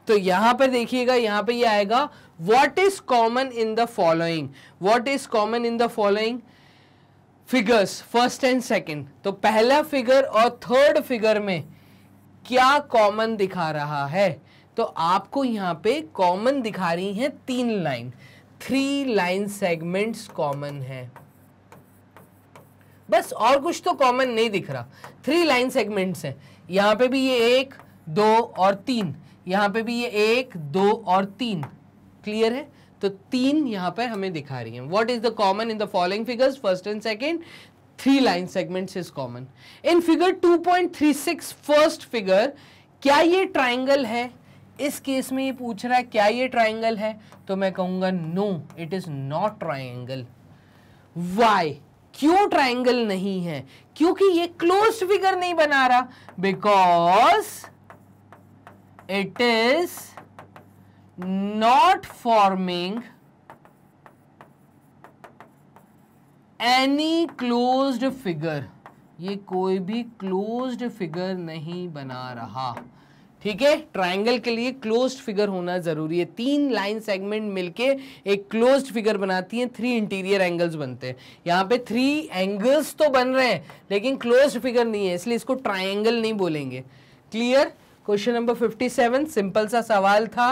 A: तो यहाँ पर देखिएगा यहां पे ये आएगा what is common in the following what is common in the following figures first and second तो पहला फिगर और थर्ड फिगर में क्या कॉमन दिखा रहा है तो आपको यहाँ पे कॉमन दिखा रही हैं तीन line three line segments common है बस और कुछ तो कॉमन नहीं दिख रहा थ्री लाइन सेगमेंट्स हैं यहाँ पे भी ये एक दो और तीन यहाँ पे भी ये एक दो और तीन क्लियर है तो तीन यहाँ पर हमें दिखा रही हैं what is the common in the following figures first and second three line segments is common in figure 2.36 first figure क्या ये ट्राइंगल है इस केस में ये पूछ रहा है क्या ये ट्राइंगल है तो मैं कहूंगा no it is not triangle why क्यों ट्राइंगल नहीं है क्योंकि ये क्लोज फिगर नहीं बना रहा because it is not forming any closed figure ये कोई भी क्लोज्ड फिगर नहीं बना रहा ठीक है ट्राइंगल के लिए क्लोज्ड फिगर होना जरूरी है तीन लाइन सेगमेंट मिलके एक क्लोज्ड फिगर बनाती है थ्री इंटीरियर एंगल्स बनते हैं यहाँ पे थ्री एंगल्स तो बन रहे हैं लेकिन क्लोज्ड फिगर नहीं है इसलिए इसको ट्राइंगल नहीं बोलेंगे clear question number fifty simple सा सवाल था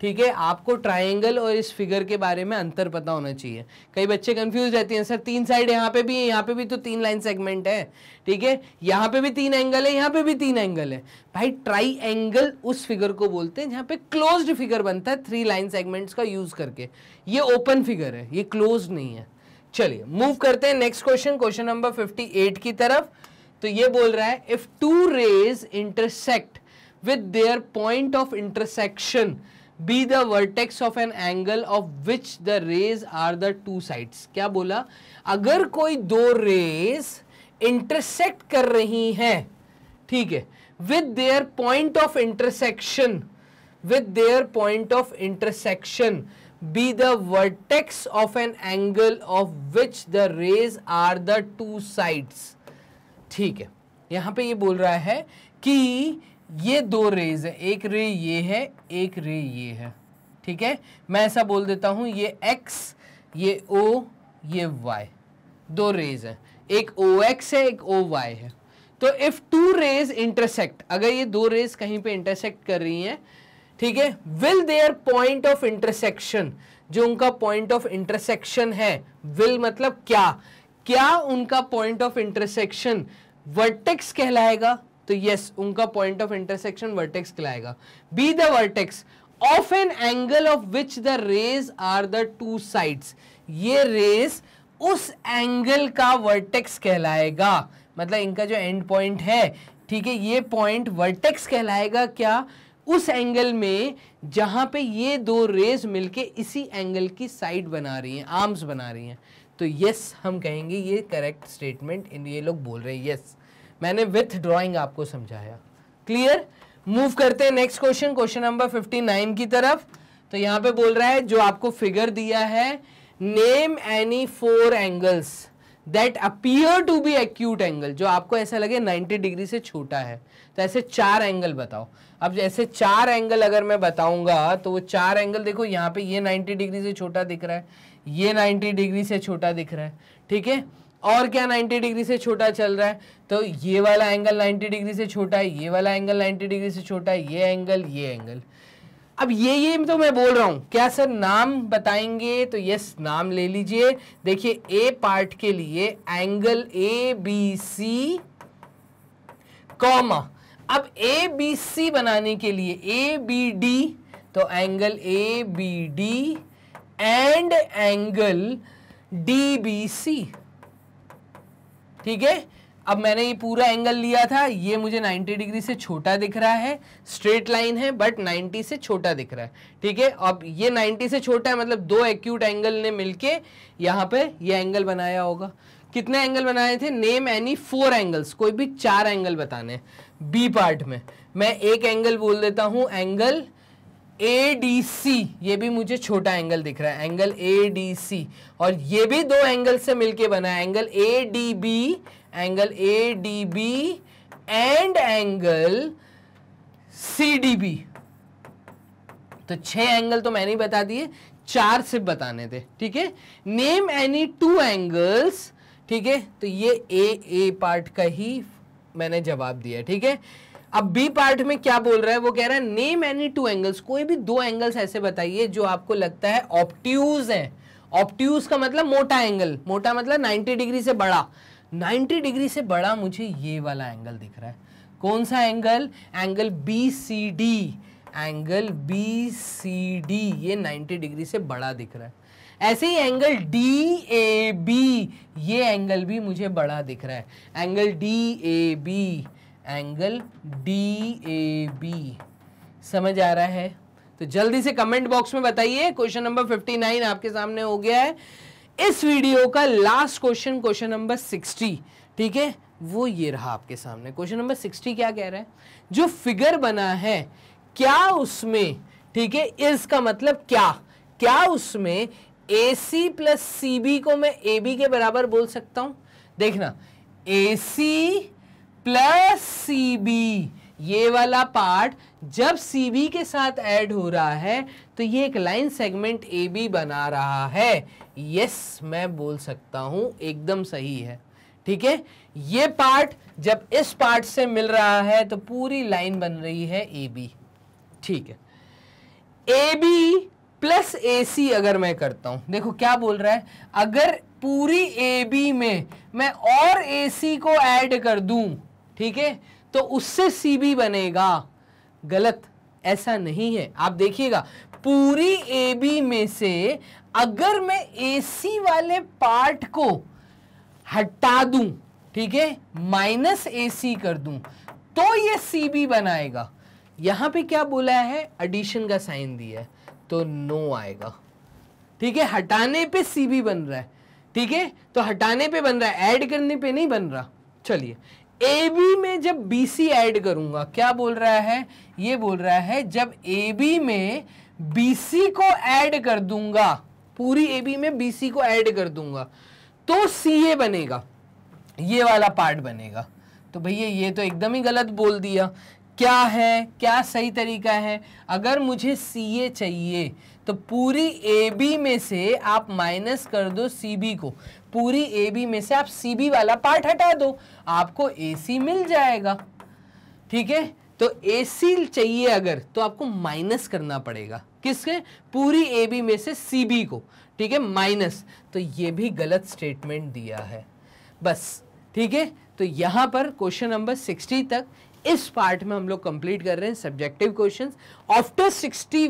A: ठीक है आपको ट्राइंगल और इस फिगर के बारे में अंतर पता होना चाहिए कई बच्चे कंफ्यूज रहते हैं सर तीन साइड यहाँ पे भी है यहाँ पे भी तो तीन लाइन सेगमेंट है ठीक है यहाँ पे भी तीन एंगल है यहाँ पे भी तीन एंगल है भाई ट्राई एंगल उस फिगर को बोलते हैं जहाँ पे क्लोज्ड फिगर बनता है थ्री लाइन सेगमेंट्स का यूज करके ये ओपन फिगर है ये क्लोज नहीं है चलिए मूव करते हैं next question question number fifty की तरफ तो ये बोल रहा है if two rays intersect with their point of intersection be the vertex of an angle of which the rays are the two sides क्या बोला अगर कोई दो रेज इंटरसेक्ट कर रही हैं ठीक है with their point of intersection with their point of intersection be the vertex of an angle of which the rays are the two sides ठीक है यहां पे ये बोल रहा है कि ये दो रेज है एक रे ये है एक रे ये है ठीक है मैं ऐसा बोल देता हूं ये एक्स ये ओ ये वाई दो रेज है एक ओ एक्स है एक ओ वाई है तो इफ़ टू रेज इंटरसेक्ट अगर ये दो रेज कहीं पे इंटरसेक्ट कर रही हैं ठीक है will their point of intersection जो उनका पॉइंट ऑफ इंटरसेक्शन है विल मतलब क्या क्या उनका पॉइंट ऑफ इंटरसेक्शन वर्टेक्स कहलाएगा तो यस उनका पॉइंट ऑफ इंटरसेक्शन वर्टेक्स कहलाएगा be the vertex of an angle of which the rays are the two sides ये रेज उस एंगल का वर्टेक्स कहलाएगा मतलब इनका जो एंड पॉइंट है ठीक है ये पॉइंट वर्टेक्स कहलाएगा क्या उस एंगल में जहां पे ये दो रेज मिलके इसी एंगल की साइड बना रही हैं आर्म्स बना रही हैं तो यस हम कहेंगे ये करेक्ट स्टेटमेंट इन ये लोग बोल रहे हैं यस मैंने विथ ड्राइंग आपको समझाया क्लियर मूव करते हैं नेक्स्ट क्वेश्चन क्वेश्चन नंबर 59 की तरफ तो यहाँ पे बोल रहा है जो आपको फिगर दिया है name any four angles that appear to be acute angle जो आपको ऐसा लगे 90 डिग्री से छोटा है तो ऐसे चार एंगल बताओ अब जैसे चार एंगल अगर मैं बताऊंगा तो वो चार एंगल देखो यहाँ पे ये 90 डिग्री से छोटा दिख रहा है ये 90 डिग्री से छोटा दिख रहा है ठीक है और क्या 90 डिग्री से छोटा चल रहा है तो ये वाला एंगल 90 डिग्री से छोटा है ये वाला एंगल 90 डिग्री से छोटा है ये एंगल ये एंगल अब ये ये तो मैं बोल रहा हूँ क्या सर नाम बताएंगे तो यस नाम ले लीजिए देखिए ए पार्ट के लिए angle A B C comma अब ए बी सी बनाने के लिए ए बी डी तो angle A B D and angle D B C ठीक है अब मैंने ये पूरा एंगल लिया था ये मुझे 90 डिग्री से छोटा दिख रहा है स्ट्रेट लाइन है बट 90 से छोटा दिख रहा है ठीक है अब ये 90 से छोटा है मतलब दो एक्यूट एंगल ने मिलके यहाँ पे ये एंगल बनाया होगा कितने एंगल बनाए थे नेम एनी फोर एंगल्स कोई भी चार एंगल बताने बी पार्ट में मैं एक एंगल बोल देता हूँ एंगल ए डी सी ये भी मुझे छोटा एंगल दिख रहा है एंगल ए डी सी और ये भी दो एंगल से मिलके बना है angle A D B angle A D B and angle C D B तो छह एंगल तो मैंने ही बता दिए चार सिर्फ बताने थे ठीक है नेम एनी टू एंगल्स ठीक है तो ये ए ए पार्ट का ही मैंने जवाब दिया ठीक है अब बी पार्ट में क्या बोल रहा है वो कह रहा है नेम एनी टू एंगल्स कोई भी दो एंगल्स ऐसे बताइए जो आपको लगता है ऑप्टिज़ है ऑप्ट्यूज का मतलब मोटा एंगल मोटा मतलब 90 डिग्री से बड़ा 90 डिग्री से बड़ा मुझे ये वाला एंगल दिख रहा है कौन सा angle angle B C D angle B C D ये 90 डिग्री से बड़ा दिख रहा है ऐसे ही एंगल डी ए बी ये एंगल भी मुझे बड़ा दिख रहा है angle D A B angle D A B समझ आ रहा है तो जल्दी से कमेंट बॉक्स में बताइए क्वेश्चन नंबर 59 आपके सामने हो गया है इस वीडियो का लास्ट क्वेश्चन क्वेश्चन नंबर 60 ठीक है वो ये रहा आपके सामने क्वेश्चन नंबर 60 क्या कह रहा है जो फिगर बना है क्या उसमें ठीक है इसका मतलब क्या क्या उसमें ए सी प्लस सी बी को मैं ए बी के बराबर बोल सकता हूं देखना ए सी प्लस सी बी ये वाला पार्ट जब सी बी के साथ ऐड हो रहा है तो ये एक लाइन सेगमेंट ए बी बना रहा है यस मैं बोल सकता हूँ एकदम सही है ठीक है ये पार्ट जब इस पार्ट से मिल रहा है तो पूरी लाइन बन रही है ए बी ठीक है ए बी प्लस ए सी अगर मैं करता हूँ देखो क्या बोल रहा है अगर पूरी ए बी में मैं और ए सी को ऐड कर दूँ ठीक है तो उससे सी बी बनेगा गलत ऐसा नहीं है आप देखिएगा पूरी ए बी में से अगर मैं ए सी वाले पार्ट को हटा दूं ठीक है माइनस ए सी कर दूं तो ये सी बी बनाएगा यहां पे क्या बोला है एडिशन का साइन दिया है तो नो आएगा ठीक है हटाने पे सी बी बन रहा है ठीक है तो हटाने पे बन रहा है ऐड करने पे नहीं बन रहा चलिए ए बी में जब बी सी एड करूंगा क्या बोल रहा है ये बोल रहा है जब ए बी में बी सी को ऐड कर दूंगा पूरी ए बी में बी सी को ऐड कर दूंगा तो सी ए बनेगा ये वाला पार्ट बनेगा तो भैया ये तो एकदम ही गलत बोल दिया क्या है क्या सही तरीका है अगर मुझे सी ए चाहिए तो पूरी ए बी में से आप माइनस कर दो सी बी को पूरी ए बी में से आप सी बी वाला पार्ट हटा दो आपको ए सी मिल जाएगा ठीक है तो ए सी चाहिए अगर तो आपको माइनस करना पड़ेगा किसके पूरी ए बी में से सी बी को ठीक है माइनस तो ये भी गलत स्टेटमेंट दिया है बस ठीक है तो यहां पर क्वेश्चन नंबर सिक्सटी तक इस पार्ट में हम लोग कंप्लीट कर रहे हैं subjective questions after sixty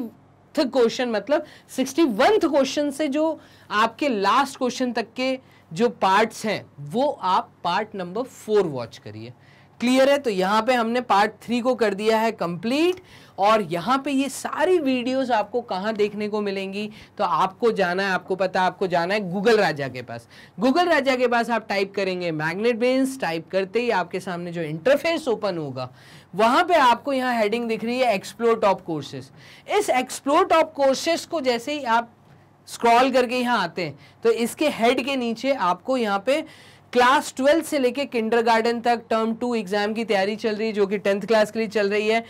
A: question मतलब सिक्सटी वंथ क्वेश्चन से जो आपके लास्ट क्वेश्चन तक के जो पार्ट्स हैं वो आप पार्ट नंबर फोर वॉच करिए क्लियर है तो यहाँ पे हमने पार्ट थ्री को कर दिया है कंप्लीट और यहाँ पे ये सारी वीडियोस आपको कहाँ देखने को मिलेंगी तो आपको जाना है आपको पता है आपको जाना है गूगल राजा के पास गूगल राजा के पास आप टाइप करेंगे मैग्नेट बेंस टाइप करते ही आपके सामने जो इंटरफेस ओपन होगा वहाँ पे आपको यहाँ हेडिंग दिख रही है एक्सप्लोर टॉप कोर्सेज इस एक्सप्लोर टॉप कोर्सेज को जैसे ही आप स्क्रॉल करके यहाँ आते हैं तो इसके हेड के नीचे आपको यहाँ पे क्लास ट्वेल्थ से लेके किंडर तक टर्म टू एग्जाम की तैयारी चल रही है जो कि टेंथ क्लास के लिए चल रही है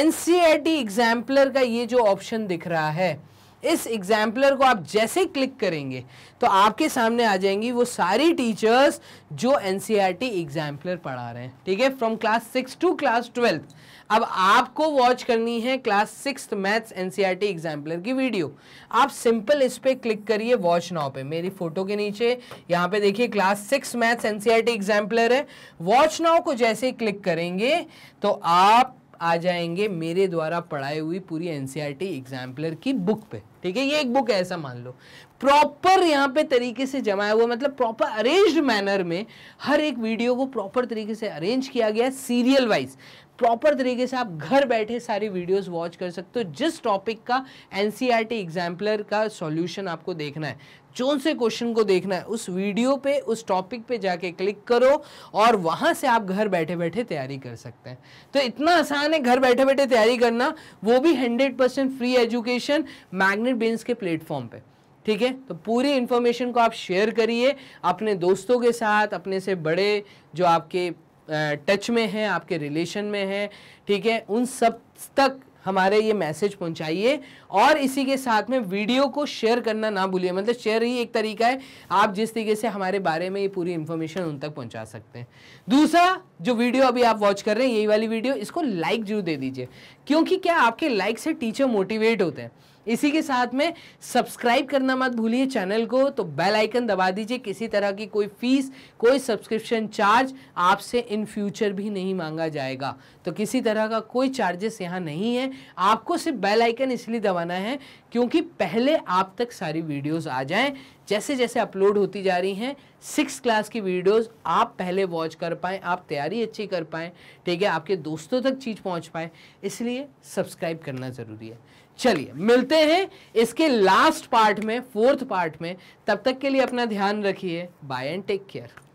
A: एनसीईआरटी एग्जाम्पलर e का ये जो ऑप्शन दिख रहा है इस एग्जाम्पलर को आप जैसे क्लिक करेंगे तो आपके सामने आ जाएंगी वो सारी टीचर्स जो N C R T exemplar पढ़ा रहे हैं ठीक है from class six to class twelfth अब आपको वॉच करनी है class six maths N C R T exemplar की वीडियो आप सिंपल इस पर क्लिक करिए वॉच नाव पे मेरी फोटो के नीचे यहाँ पे देखिए class six maths N C R T exemplar है वॉच नाव को जैसे क्लिक करेंगे तो आप आ जाएंगे मेरे द्वारा पढ़ाई हुई पूरी एनसीईआरटी एग्जाम्पलर e की बुक पे ठीक है ये एक बुक है ऐसा मान लो प्रॉपर यहाँ पे तरीके से जमाया हुआ मतलब प्रॉपर अरेंज्ड मैनर में हर एक वीडियो को प्रॉपर तरीके से अरेंज किया गया है सीरियल वाइज प्रॉपर तरीके से आप घर बैठे सारी वीडियोस वॉच कर सकते हो जिस टॉपिक का एन सी एग्जाम्पलर का सॉल्यूशन आपको देखना है जोन से क्वेश्चन को देखना है उस वीडियो पे उस टॉपिक पे जाके क्लिक करो और वहाँ से आप घर बैठे बैठे तैयारी कर सकते हैं तो इतना आसान है घर बैठे बैठे तैयारी करना वो भी hundred percent free education Magnet Brains के प्लेटफॉर्म पे ठीक है तो पूरी इन्फॉर्मेशन को आप शेयर करिए अपने दोस्तों के साथ अपने से बड़े जो आपके टच में हैं आपके रिलेशन में हैं ठीक है उन सब तक हमारे ये मैसेज पहुंचाइए और इसी के साथ में वीडियो को शेयर करना ना भूलिए मतलब शेयर ही एक तरीका है आप जिस तरीके से हमारे बारे में ये पूरी इन्फॉर्मेशन उन तक पहुंचा सकते हैं दूसरा जो वीडियो अभी आप वॉच कर रहे हैं यही वाली वीडियो इसको लाइक जरूर दे दीजिए क्योंकि क्या आपके लाइक से टीचर मोटिवेट होते हैं इसी के साथ में सब्सक्राइब करना मत भूलिए चैनल को तो बेल आइकन दबा दीजिए किसी तरह की कोई फीस कोई सब्सक्रिप्शन चार्ज आपसे इन फ्यूचर भी नहीं मांगा जाएगा तो किसी तरह का कोई चार्जेस यहाँ नहीं है आपको सिर्फ बेल आइकन इसलिए दबाना है क्योंकि पहले आप तक सारी वीडियोस आ जाएं जैसे जैसे अपलोड होती जा रही हैं सिक्स क्लास की वीडियोस आप पहले वॉच कर पाएँ आप तैयारी अच्छी कर पाएँ ठीक है आपके दोस्तों तक चीज़ पहुंच पाएँ इसलिए सब्सक्राइब करना ज़रूरी है चलिए मिलते हैं इसके लास्ट पार्ट में फोर्थ पार्ट में तब तक के लिए अपना ध्यान रखिए बाय एंड टेक केयर